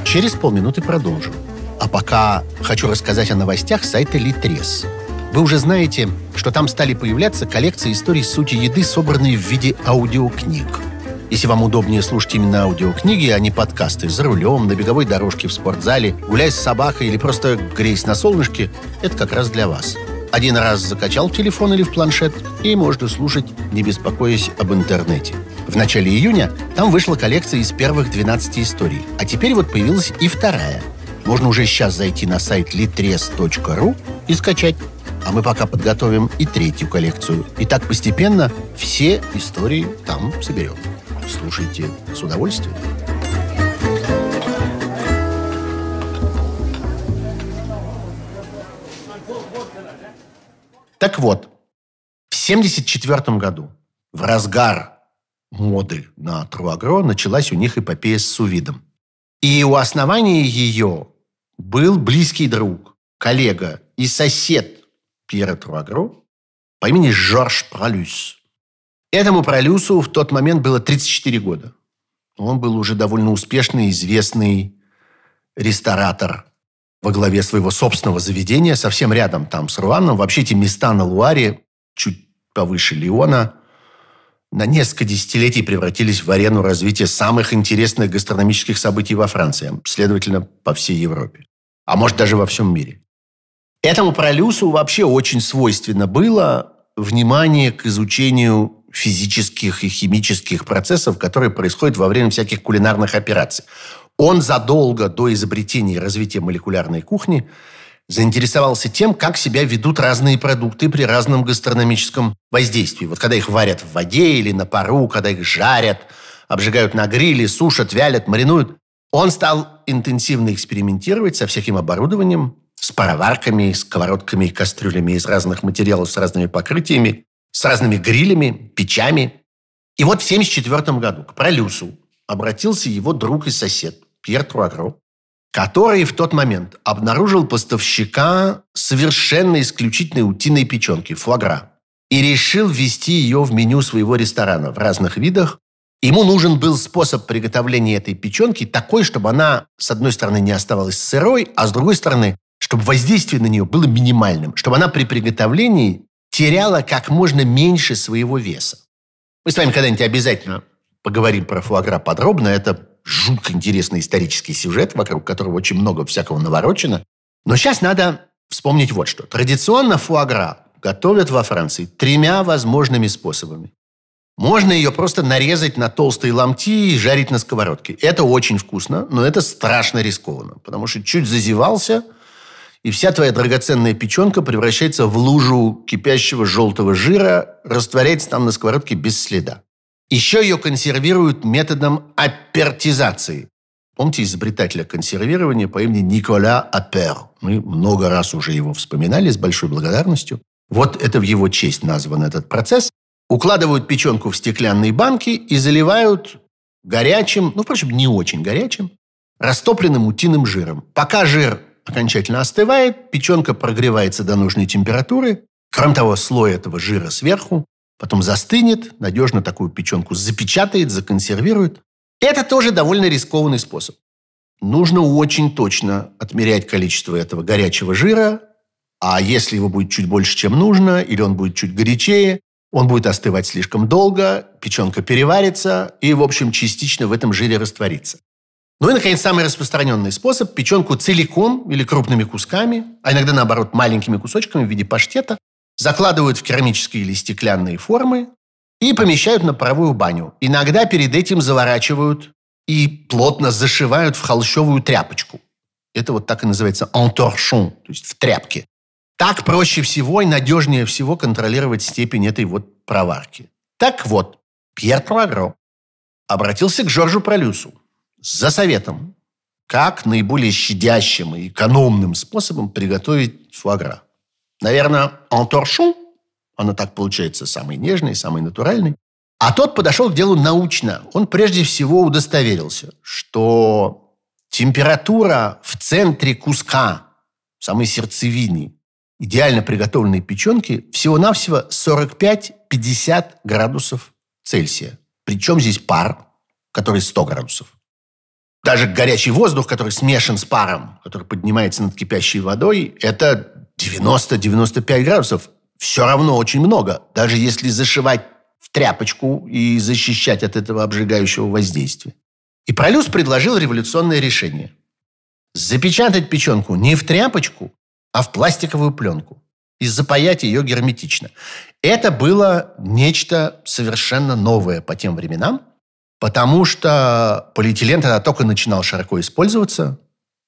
Через полминуты продолжим. А пока хочу рассказать о новостях сайта Литрес. Вы уже знаете, что там стали появляться коллекции историй сути еды, собранные в виде аудиокниг – если вам удобнее слушать именно аудиокниги, а не подкасты за рулем, на беговой дорожке, в спортзале, гуляя с собакой или просто греясь на солнышке, это как раз для вас. Один раз закачал в телефон или в планшет, и можно слушать, не беспокоясь об интернете. В начале июня там вышла коллекция из первых 12 историй, а теперь вот появилась и вторая. Можно уже сейчас зайти на сайт litres.ru и скачать. А мы пока подготовим и третью коллекцию. И так постепенно все истории там соберем слушайте с удовольствием. Так вот, в 1974 году, в разгар моды на Труагро, началась у них эпопея с сувидом. И у основания ее был близкий друг, коллега и сосед Пьера Труагро по имени Жорж Пролюс. Этому пролюсу в тот момент было 34 года. Он был уже довольно успешный, известный ресторатор во главе своего собственного заведения, совсем рядом там с Руаном. Вообще эти места на Луаре, чуть повыше Лиона, на несколько десятилетий превратились в арену развития самых интересных гастрономических событий во Франции, следовательно, по всей Европе, а может даже во всем мире. Этому пролюсу вообще очень свойственно было внимание к изучению физических и химических процессов, которые происходят во время всяких кулинарных операций. Он задолго до изобретения и развития молекулярной кухни заинтересовался тем, как себя ведут разные продукты при разном гастрономическом воздействии. Вот когда их варят в воде или на пару, когда их жарят, обжигают на гриле, сушат, вялят, маринуют. Он стал интенсивно экспериментировать со всяким оборудованием, с пароварками, сковородками и кастрюлями из разных материалов с разными покрытиями с разными грилями, печами. И вот в 1974 году к Пролюсу обратился его друг и сосед Пьер Туагро, который в тот момент обнаружил поставщика совершенно исключительной утиной печенки, фуагра, и решил ввести ее в меню своего ресторана в разных видах, Ему нужен был способ приготовления этой печенки такой, чтобы она, с одной стороны, не оставалась сырой, а с другой стороны, чтобы воздействие на нее было минимальным, чтобы она при приготовлении теряла как можно меньше своего веса. Мы с вами когда-нибудь обязательно поговорим про фуагра подробно. Это жутко интересный исторический сюжет, вокруг которого очень много всякого наворочено. Но сейчас надо вспомнить вот что. Традиционно фуагра готовят во Франции тремя возможными способами. Можно ее просто нарезать на толстые ломти и жарить на сковородке. Это очень вкусно, но это страшно рискованно, потому что чуть зазевался, и вся твоя драгоценная печенка превращается в лужу кипящего желтого жира, растворяется там на сковородке без следа. Еще ее консервируют методом апертизации. Помните изобретателя консервирования по имени Николя Апер? Мы много раз уже его вспоминали с большой благодарностью. Вот это в его честь назван этот процесс. Укладывают печенку в стеклянные банки и заливают горячим, ну, впрочем, не очень горячим, растопленным утиным жиром. Пока жир окончательно остывает, печенка прогревается до нужной температуры. Кроме того, слой этого жира сверху потом застынет, надежно такую печенку запечатает, законсервирует. Это тоже довольно рискованный способ. Нужно очень точно отмерять количество этого горячего жира, а если его будет чуть больше, чем нужно, или он будет чуть горячее, он будет остывать слишком долго, печенка переварится и, в общем, частично в этом жире растворится. Ну и, наконец, самый распространенный способ – печенку целиком или крупными кусками, а иногда, наоборот, маленькими кусочками в виде паштета, закладывают в керамические или стеклянные формы и помещают на паровую баню. Иногда перед этим заворачивают и плотно зашивают в холщовую тряпочку. Это вот так и называется «entorchon», то есть в тряпке. Так проще всего и надежнее всего контролировать степень этой вот проварки. Так вот, Пьер Пуаро обратился к Жоржу Пролюсу, за советом, как наиболее щадящим и экономным способом приготовить фуагра. Наверное, анторшон, она так получается, самый нежный, самый натуральный. А тот подошел к делу научно. Он прежде всего удостоверился, что температура в центре куска, самой сердцевине идеально приготовленной печенки всего-навсего 45-50 градусов Цельсия. Причем здесь пар, который 100 градусов даже горячий воздух, который смешан с паром, который поднимается над кипящей водой, это 90-95 градусов. Все равно очень много. Даже если зашивать в тряпочку и защищать от этого обжигающего воздействия. И Пролюс предложил революционное решение. Запечатать печенку не в тряпочку, а в пластиковую пленку и запаять ее герметично. Это было нечто совершенно новое по тем временам – Потому что полиэтилен тогда только начинал широко использоваться.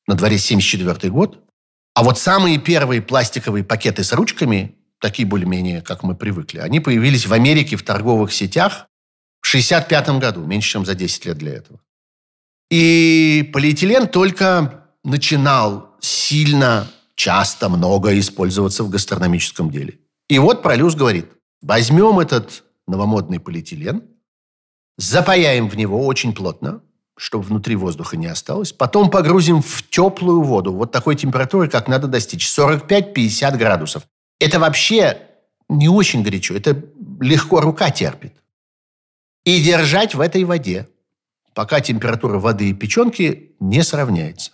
На дворе 74 год. А вот самые первые пластиковые пакеты с ручками, такие более-менее, как мы привыкли, они появились в Америке в торговых сетях в 65 году, меньше, чем за 10 лет для этого. И полиэтилен только начинал сильно, часто, много использоваться в гастрономическом деле. И вот Пролюс говорит, возьмем этот новомодный полиэтилен – запаяем в него очень плотно, чтобы внутри воздуха не осталось. Потом погрузим в теплую воду, вот такой температуры, как надо достичь, 45-50 градусов. Это вообще не очень горячо, это легко рука терпит. И держать в этой воде, пока температура воды и печенки не сравняется.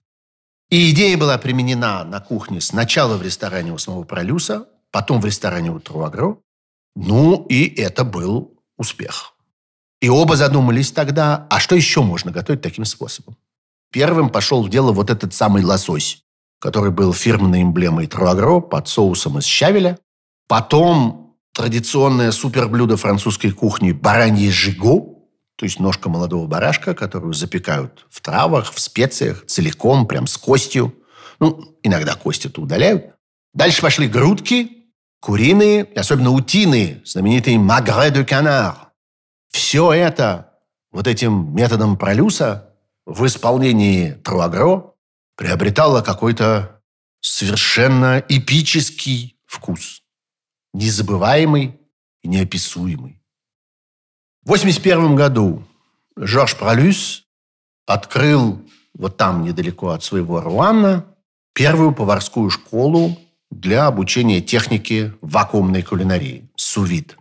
И идея была применена на кухне сначала в ресторане у самого Пролюса, потом в ресторане у Труагро. Ну и это был успех. И оба задумались тогда, а что еще можно готовить таким способом? Первым пошел в дело вот этот самый лосось, который был фирменной эмблемой Труагро под соусом из щавеля. Потом традиционное суперблюдо французской кухни – бараньи жиго, то есть ножка молодого барашка, которую запекают в травах, в специях, целиком, прям с костью. Ну, иногда кости это удаляют. Дальше пошли грудки, куриные, особенно утиные, знаменитый магре де канар, все это вот этим методом пролюса в исполнении Труагро приобретало какой-то совершенно эпический вкус. Незабываемый и неописуемый. В 1981 году Жорж Пролюс открыл вот там, недалеко от своего Руана, первую поварскую школу для обучения техники вакуумной кулинарии – сувид.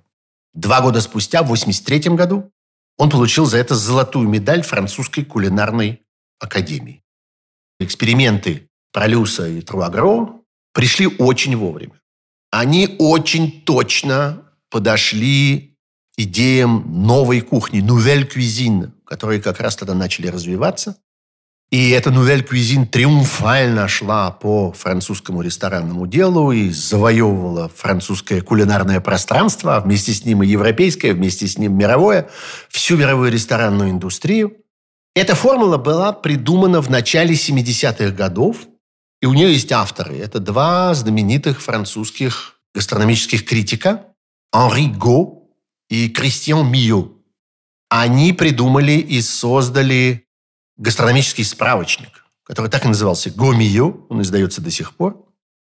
Два года спустя, в 1983 году, он получил за это золотую медаль французской кулинарной академии. Эксперименты Пролюса и Труагро пришли очень вовремя. Они очень точно подошли идеям новой кухни, «Nouvelle cuisine», которые как раз тогда начали развиваться. И эта «Нувель Кузин триумфально шла по французскому ресторанному делу и завоевывала французское кулинарное пространство, а вместе с ним и европейское, вместе с ним мировое, всю мировую ресторанную индустрию. Эта формула была придумана в начале 70-х годов, и у нее есть авторы. Это два знаменитых французских гастрономических критика Анри Го и Кристиан Мио. Они придумали и создали гастрономический справочник, который так и назывался «Гомио», он издается до сих пор.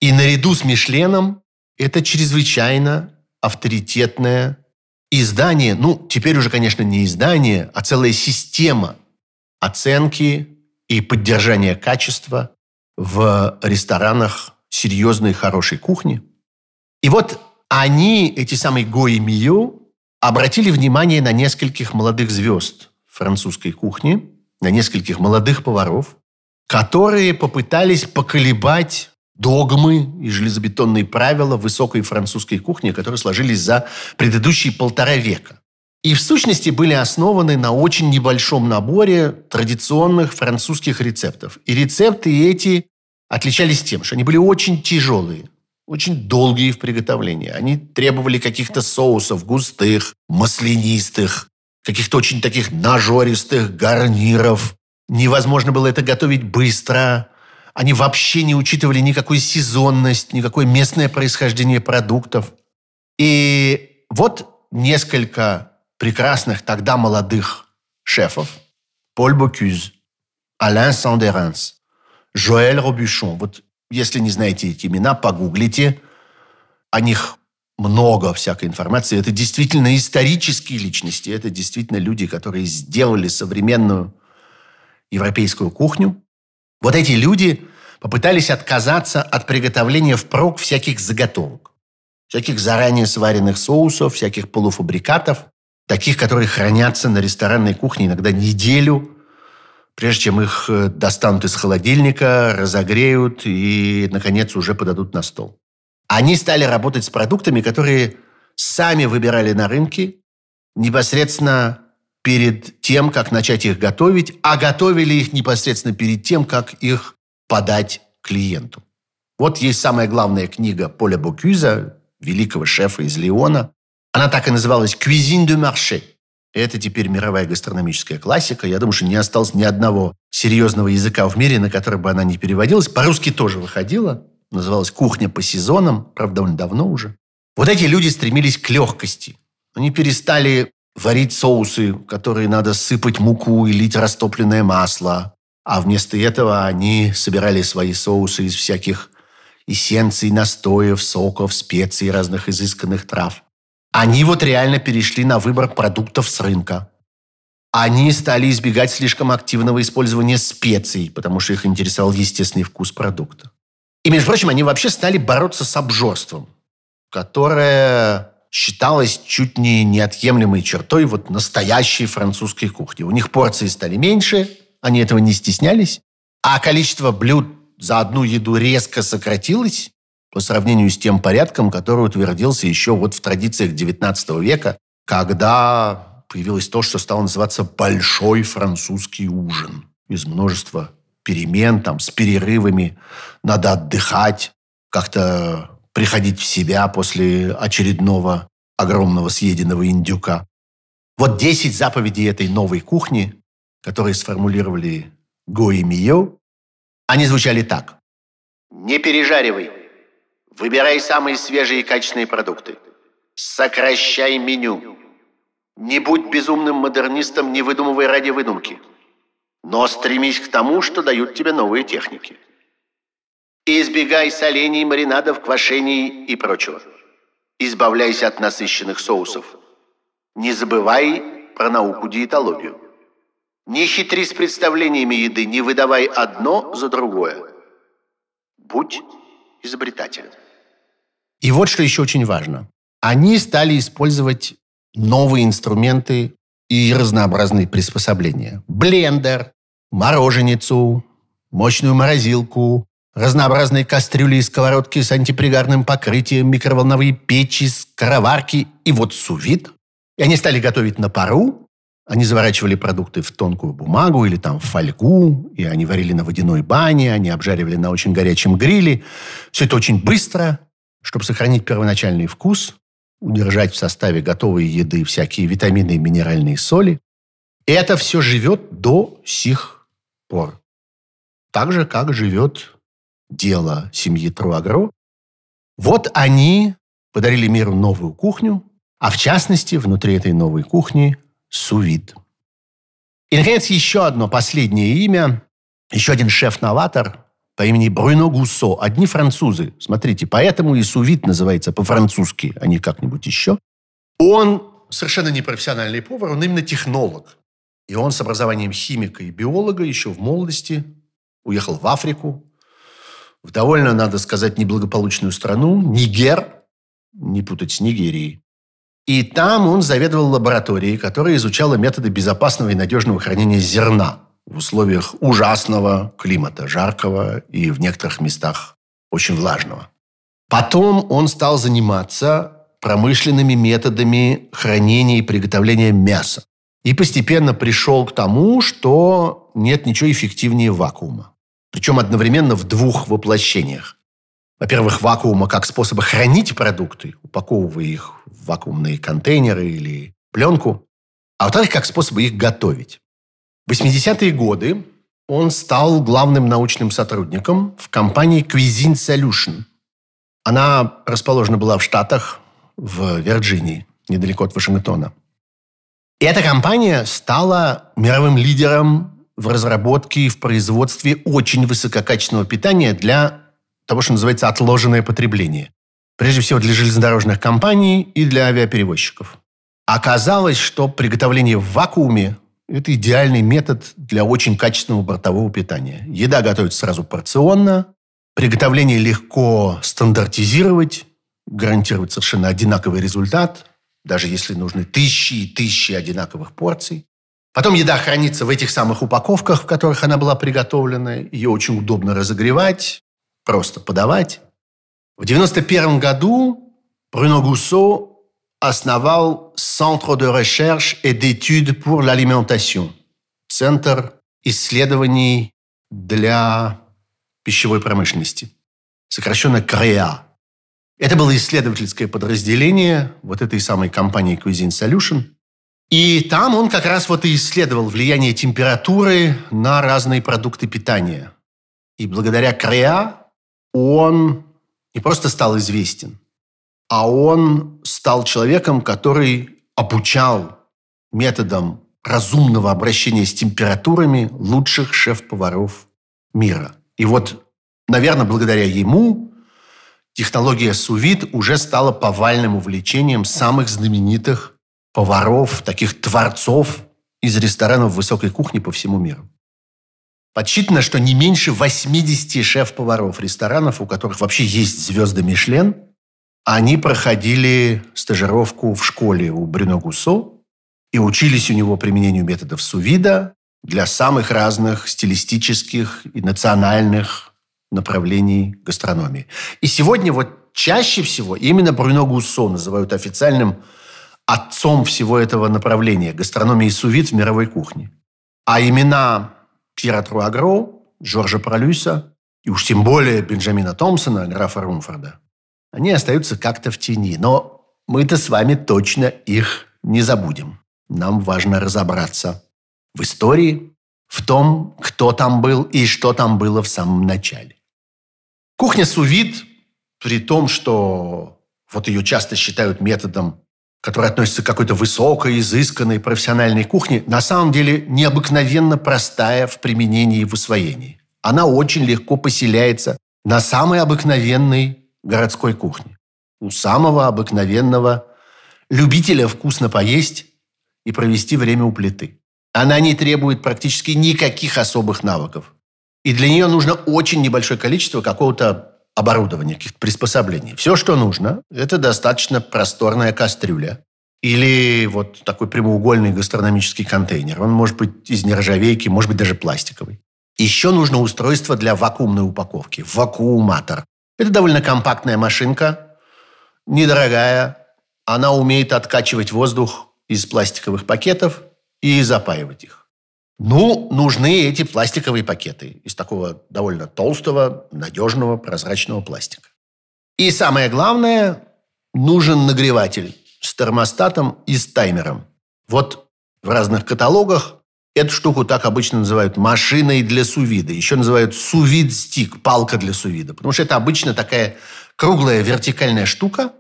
И наряду с «Мишленом» это чрезвычайно авторитетное издание, ну, теперь уже, конечно, не издание, а целая система оценки и поддержания качества в ресторанах серьезной хорошей кухни. И вот они, эти самые Го и обратили внимание на нескольких молодых звезд французской кухни – на нескольких молодых поваров, которые попытались поколебать догмы и железобетонные правила высокой французской кухни, которые сложились за предыдущие полтора века. И в сущности были основаны на очень небольшом наборе традиционных французских рецептов. И рецепты эти отличались тем, что они были очень тяжелые, очень долгие в приготовлении. Они требовали каких-то соусов густых, маслянистых, каких-то очень таких нажористых гарниров. Невозможно было это готовить быстро. Они вообще не учитывали никакую сезонность, никакое местное происхождение продуктов. И вот несколько прекрасных тогда молодых шефов. Поль Бокюз, Ален Сандеранс, Жоэль Робюшон. Вот если не знаете эти имена, погуглите. О них много всякой информации. Это действительно исторические личности. Это действительно люди, которые сделали современную европейскую кухню. Вот эти люди попытались отказаться от приготовления впрок всяких заготовок. Всяких заранее сваренных соусов, всяких полуфабрикатов. Таких, которые хранятся на ресторанной кухне иногда неделю – прежде чем их э, достанут из холодильника, разогреют и, наконец, уже подадут на стол. Они стали работать с продуктами, которые сами выбирали на рынке непосредственно перед тем, как начать их готовить, а готовили их непосредственно перед тем, как их подать клиенту. Вот есть самая главная книга Поля Бокюза, великого шефа из Лиона. Она так и называлась «Cuisine de marché». это теперь мировая гастрономическая классика. Я думаю, что не осталось ни одного серьезного языка в мире, на который бы она не переводилась. По-русски тоже выходила называлась «Кухня по сезонам», правда, довольно давно уже. Вот эти люди стремились к легкости. Они перестали варить соусы, в которые надо сыпать муку и лить растопленное масло. А вместо этого они собирали свои соусы из всяких эссенций, настоев, соков, специй, разных изысканных трав. Они вот реально перешли на выбор продуктов с рынка. Они стали избегать слишком активного использования специй, потому что их интересовал естественный вкус продукта. И, между прочим, они вообще стали бороться с обжорством, которое считалось чуть не неотъемлемой чертой вот настоящей французской кухни. У них порции стали меньше, они этого не стеснялись, а количество блюд за одну еду резко сократилось по сравнению с тем порядком, который утвердился еще вот в традициях XIX века, когда появилось то, что стало называться «большой французский ужин» из множества перемен, там, с перерывами. Надо отдыхать, как-то приходить в себя после очередного огромного съеденного индюка. Вот 10 заповедей этой новой кухни, которые сформулировали Го и Мио, они звучали так. Не пережаривай. Выбирай самые свежие и качественные продукты. Сокращай меню. Не будь безумным модернистом, не выдумывай ради выдумки – но стремись к тому, что дают тебе новые техники. Избегай солений, маринадов, квашений и прочего. Избавляйся от насыщенных соусов. Не забывай про науку диетологию. Не хитри с представлениями еды, не выдавай одно за другое. Будь изобретателем. И вот что еще очень важно. Они стали использовать новые инструменты и разнообразные приспособления. Блендер, мороженицу, мощную морозилку, разнообразные кастрюли и сковородки с антипригарным покрытием, микроволновые печи, скороварки и вот сувид. И они стали готовить на пару. Они заворачивали продукты в тонкую бумагу или там в фольгу, и они варили на водяной бане, они обжаривали на очень горячем гриле. Все это очень быстро, чтобы сохранить первоначальный вкус, удержать в составе готовой еды всякие витамины и минеральные соли. И это все живет до сих пор. Так же, как живет дело семьи Труагро. Вот они подарили миру новую кухню, а в частности, внутри этой новой кухни – сувид. И, наконец, еще одно последнее имя, еще один шеф-новатор по имени Бруно Гуссо. Одни французы, смотрите, поэтому и сувид называется по-французски, а не как-нибудь еще. Он совершенно не профессиональный повар, он именно технолог. И он с образованием химика и биолога еще в молодости уехал в Африку, в довольно, надо сказать, неблагополучную страну, Нигер, не путать с Нигерией. И там он заведовал лабораторией, которая изучала методы безопасного и надежного хранения зерна в условиях ужасного климата, жаркого и в некоторых местах очень влажного. Потом он стал заниматься промышленными методами хранения и приготовления мяса. И постепенно пришел к тому, что нет ничего эффективнее вакуума. Причем одновременно в двух воплощениях. Во-первых, вакуума как способа хранить продукты, упаковывая их в вакуумные контейнеры или пленку. А во-вторых, как способа их готовить. В 80-е годы он стал главным научным сотрудником в компании Cuisine Solution. Она расположена была в Штатах, в Вирджинии, недалеко от Вашингтона – эта компания стала мировым лидером в разработке и в производстве очень высококачественного питания для того, что называется отложенное потребление. Прежде всего для железнодорожных компаний и для авиаперевозчиков. Оказалось, что приготовление в вакууме – это идеальный метод для очень качественного бортового питания. Еда готовится сразу порционно, приготовление легко стандартизировать, гарантировать совершенно одинаковый результат – даже если нужны тысячи и тысячи одинаковых порций. Потом еда хранится в этих самых упаковках, в которых она была приготовлена. Ее очень удобно разогревать, просто подавать. В 1991 году Бруно Гуссо основал Centre de recherche et d'études pour l'alimentation – Центр исследований для пищевой промышленности, сокращенно КРЕА. Это было исследовательское подразделение вот этой самой компании Cuisine Solution. И там он как раз вот и исследовал влияние температуры на разные продукты питания. И благодаря Креа он не просто стал известен, а он стал человеком, который обучал методом разумного обращения с температурами лучших шеф-поваров мира. И вот, наверное, благодаря ему Технология сувид уже стала повальным увлечением самых знаменитых поваров, таких творцов из ресторанов высокой кухни по всему миру. Подсчитано, что не меньше 80 шеф-поваров ресторанов, у которых вообще есть звезды Мишлен, они проходили стажировку в школе у Брюно Гуссо и учились у него применению методов сувида для самых разных стилистических и национальных направлений гастрономии. И сегодня вот чаще всего именно Бруно Гуссо называют официальным отцом всего этого направления гастрономии сувид в мировой кухне. А имена Пьера Труагро, Жоржа Пролюса и уж тем более Бенджамина Томпсона, графа Румфорда, они остаются как-то в тени. Но мы-то с вами точно их не забудем. Нам важно разобраться в истории, в том, кто там был и что там было в самом начале. Кухня сувид, при том, что вот ее часто считают методом, который относится к какой-то высокой, изысканной профессиональной кухне, на самом деле необыкновенно простая в применении и в усвоении. Она очень легко поселяется на самой обыкновенной городской кухне. У самого обыкновенного любителя вкусно поесть и провести время у плиты. Она не требует практически никаких особых навыков. И для нее нужно очень небольшое количество какого-то оборудования, каких-то приспособлений. Все, что нужно, это достаточно просторная кастрюля или вот такой прямоугольный гастрономический контейнер. Он может быть из нержавейки, может быть даже пластиковый. Еще нужно устройство для вакуумной упаковки, вакууматор. Это довольно компактная машинка, недорогая. Она умеет откачивать воздух из пластиковых пакетов и запаивать их. Ну, нужны эти пластиковые пакеты из такого довольно толстого, надежного, прозрачного пластика. И самое главное, нужен нагреватель с термостатом и с таймером. Вот в разных каталогах эту штуку так обычно называют машиной для сувида. Еще называют сувид-стик, палка для сувида. Потому что это обычно такая круглая вертикальная штука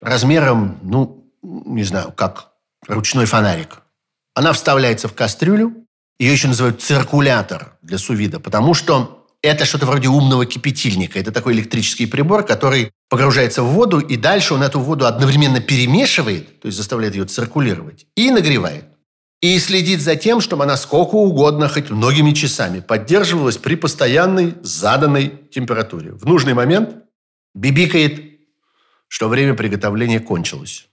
размером, ну, не знаю, как ручной фонарик. Она вставляется в кастрюлю, ее еще называют циркулятор для сувида, потому что это что-то вроде умного кипятильника. Это такой электрический прибор, который погружается в воду, и дальше он эту воду одновременно перемешивает, то есть заставляет ее циркулировать, и нагревает. И следит за тем, чтобы она сколько угодно, хоть многими часами, поддерживалась при постоянной заданной температуре. В нужный момент бибикает, что время приготовления кончилось.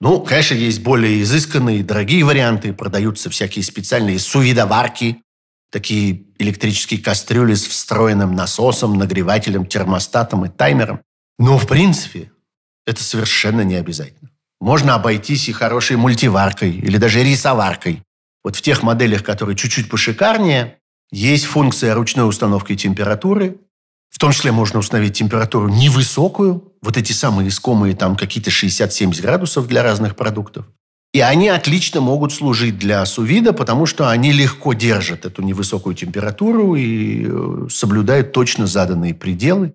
Ну, конечно, есть более изысканные, дорогие варианты. Продаются всякие специальные сувидоварки, такие электрические кастрюли с встроенным насосом, нагревателем, термостатом и таймером. Но, в принципе, это совершенно не обязательно. Можно обойтись и хорошей мультиваркой или даже рисоваркой. Вот в тех моделях, которые чуть-чуть пошикарнее, есть функция ручной установки температуры, в том числе можно установить температуру невысокую, вот эти самые искомые там какие-то 60-70 градусов для разных продуктов. И они отлично могут служить для сувида, потому что они легко держат эту невысокую температуру и э, соблюдают точно заданные пределы.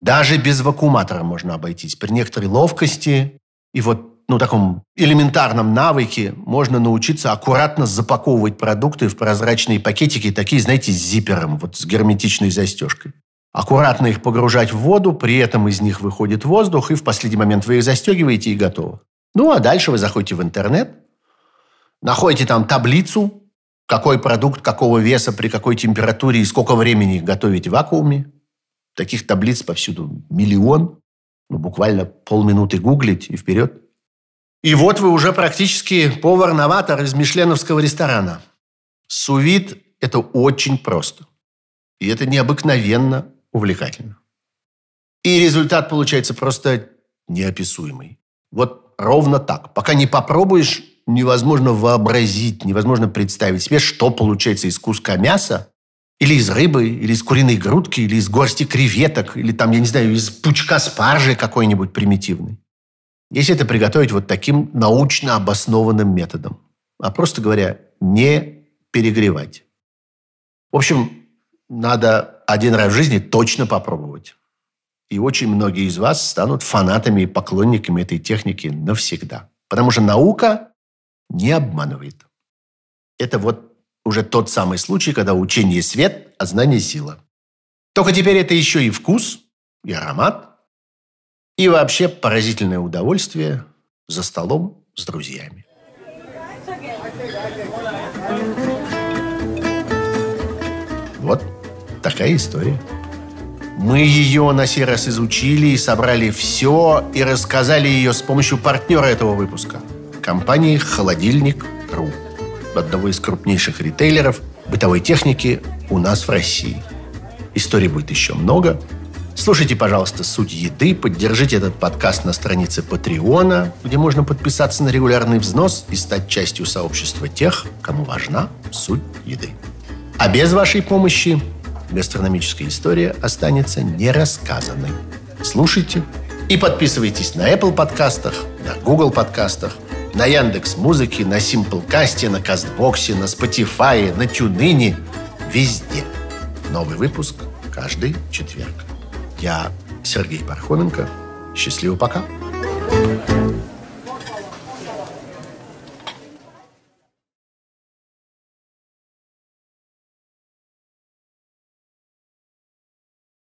Даже без вакууматора можно обойтись. При некоторой ловкости и вот ну, таком элементарном навыке можно научиться аккуратно запаковывать продукты в прозрачные пакетики, такие, знаете, с зипером, вот с герметичной застежкой. Аккуратно их погружать в воду, при этом из них выходит воздух, и в последний момент вы их застегиваете и готово. Ну, а дальше вы заходите в интернет, находите там таблицу, какой продукт, какого веса, при какой температуре и сколько времени готовить в вакууме. Таких таблиц повсюду миллион. Ну, буквально полминуты гуглить и вперед. И вот вы уже практически повар-новатор из мишленовского ресторана. Сувид – это очень просто. И это необыкновенно увлекательно. И результат получается просто неописуемый. Вот ровно так. Пока не попробуешь, невозможно вообразить, невозможно представить себе, что получается из куска мяса, или из рыбы, или из куриной грудки, или из горсти креветок, или там, я не знаю, из пучка спаржи какой-нибудь примитивный Если это приготовить вот таким научно обоснованным методом. А просто говоря, не перегревать. В общем, надо один раз в жизни точно попробовать. И очень многие из вас станут фанатами и поклонниками этой техники навсегда. Потому что наука не обманывает. Это вот уже тот самый случай, когда учение – свет, а знание – сила. Только теперь это еще и вкус, и аромат, и вообще поразительное удовольствие за столом с друзьями. Вот Такая история. Мы ее на сей раз изучили и собрали все и рассказали ее с помощью партнера этого выпуска – компании «Холодильник.ру», одного из крупнейших ритейлеров бытовой техники у нас в России. Историй будет еще много. Слушайте, пожалуйста, «Суть еды», поддержите этот подкаст на странице Патреона, где можно подписаться на регулярный взнос и стать частью сообщества тех, кому важна суть еды. А без вашей помощи гастрономическая история останется нерассказанной. Слушайте и подписывайтесь на Apple подкастах, на Google подкастах, на Яндекс Музыке, на Симплкасте, на Кастбоксе, на Spotify, на Тюнине, везде. Новый выпуск каждый четверг. Я Сергей Пархоменко. Счастливо пока.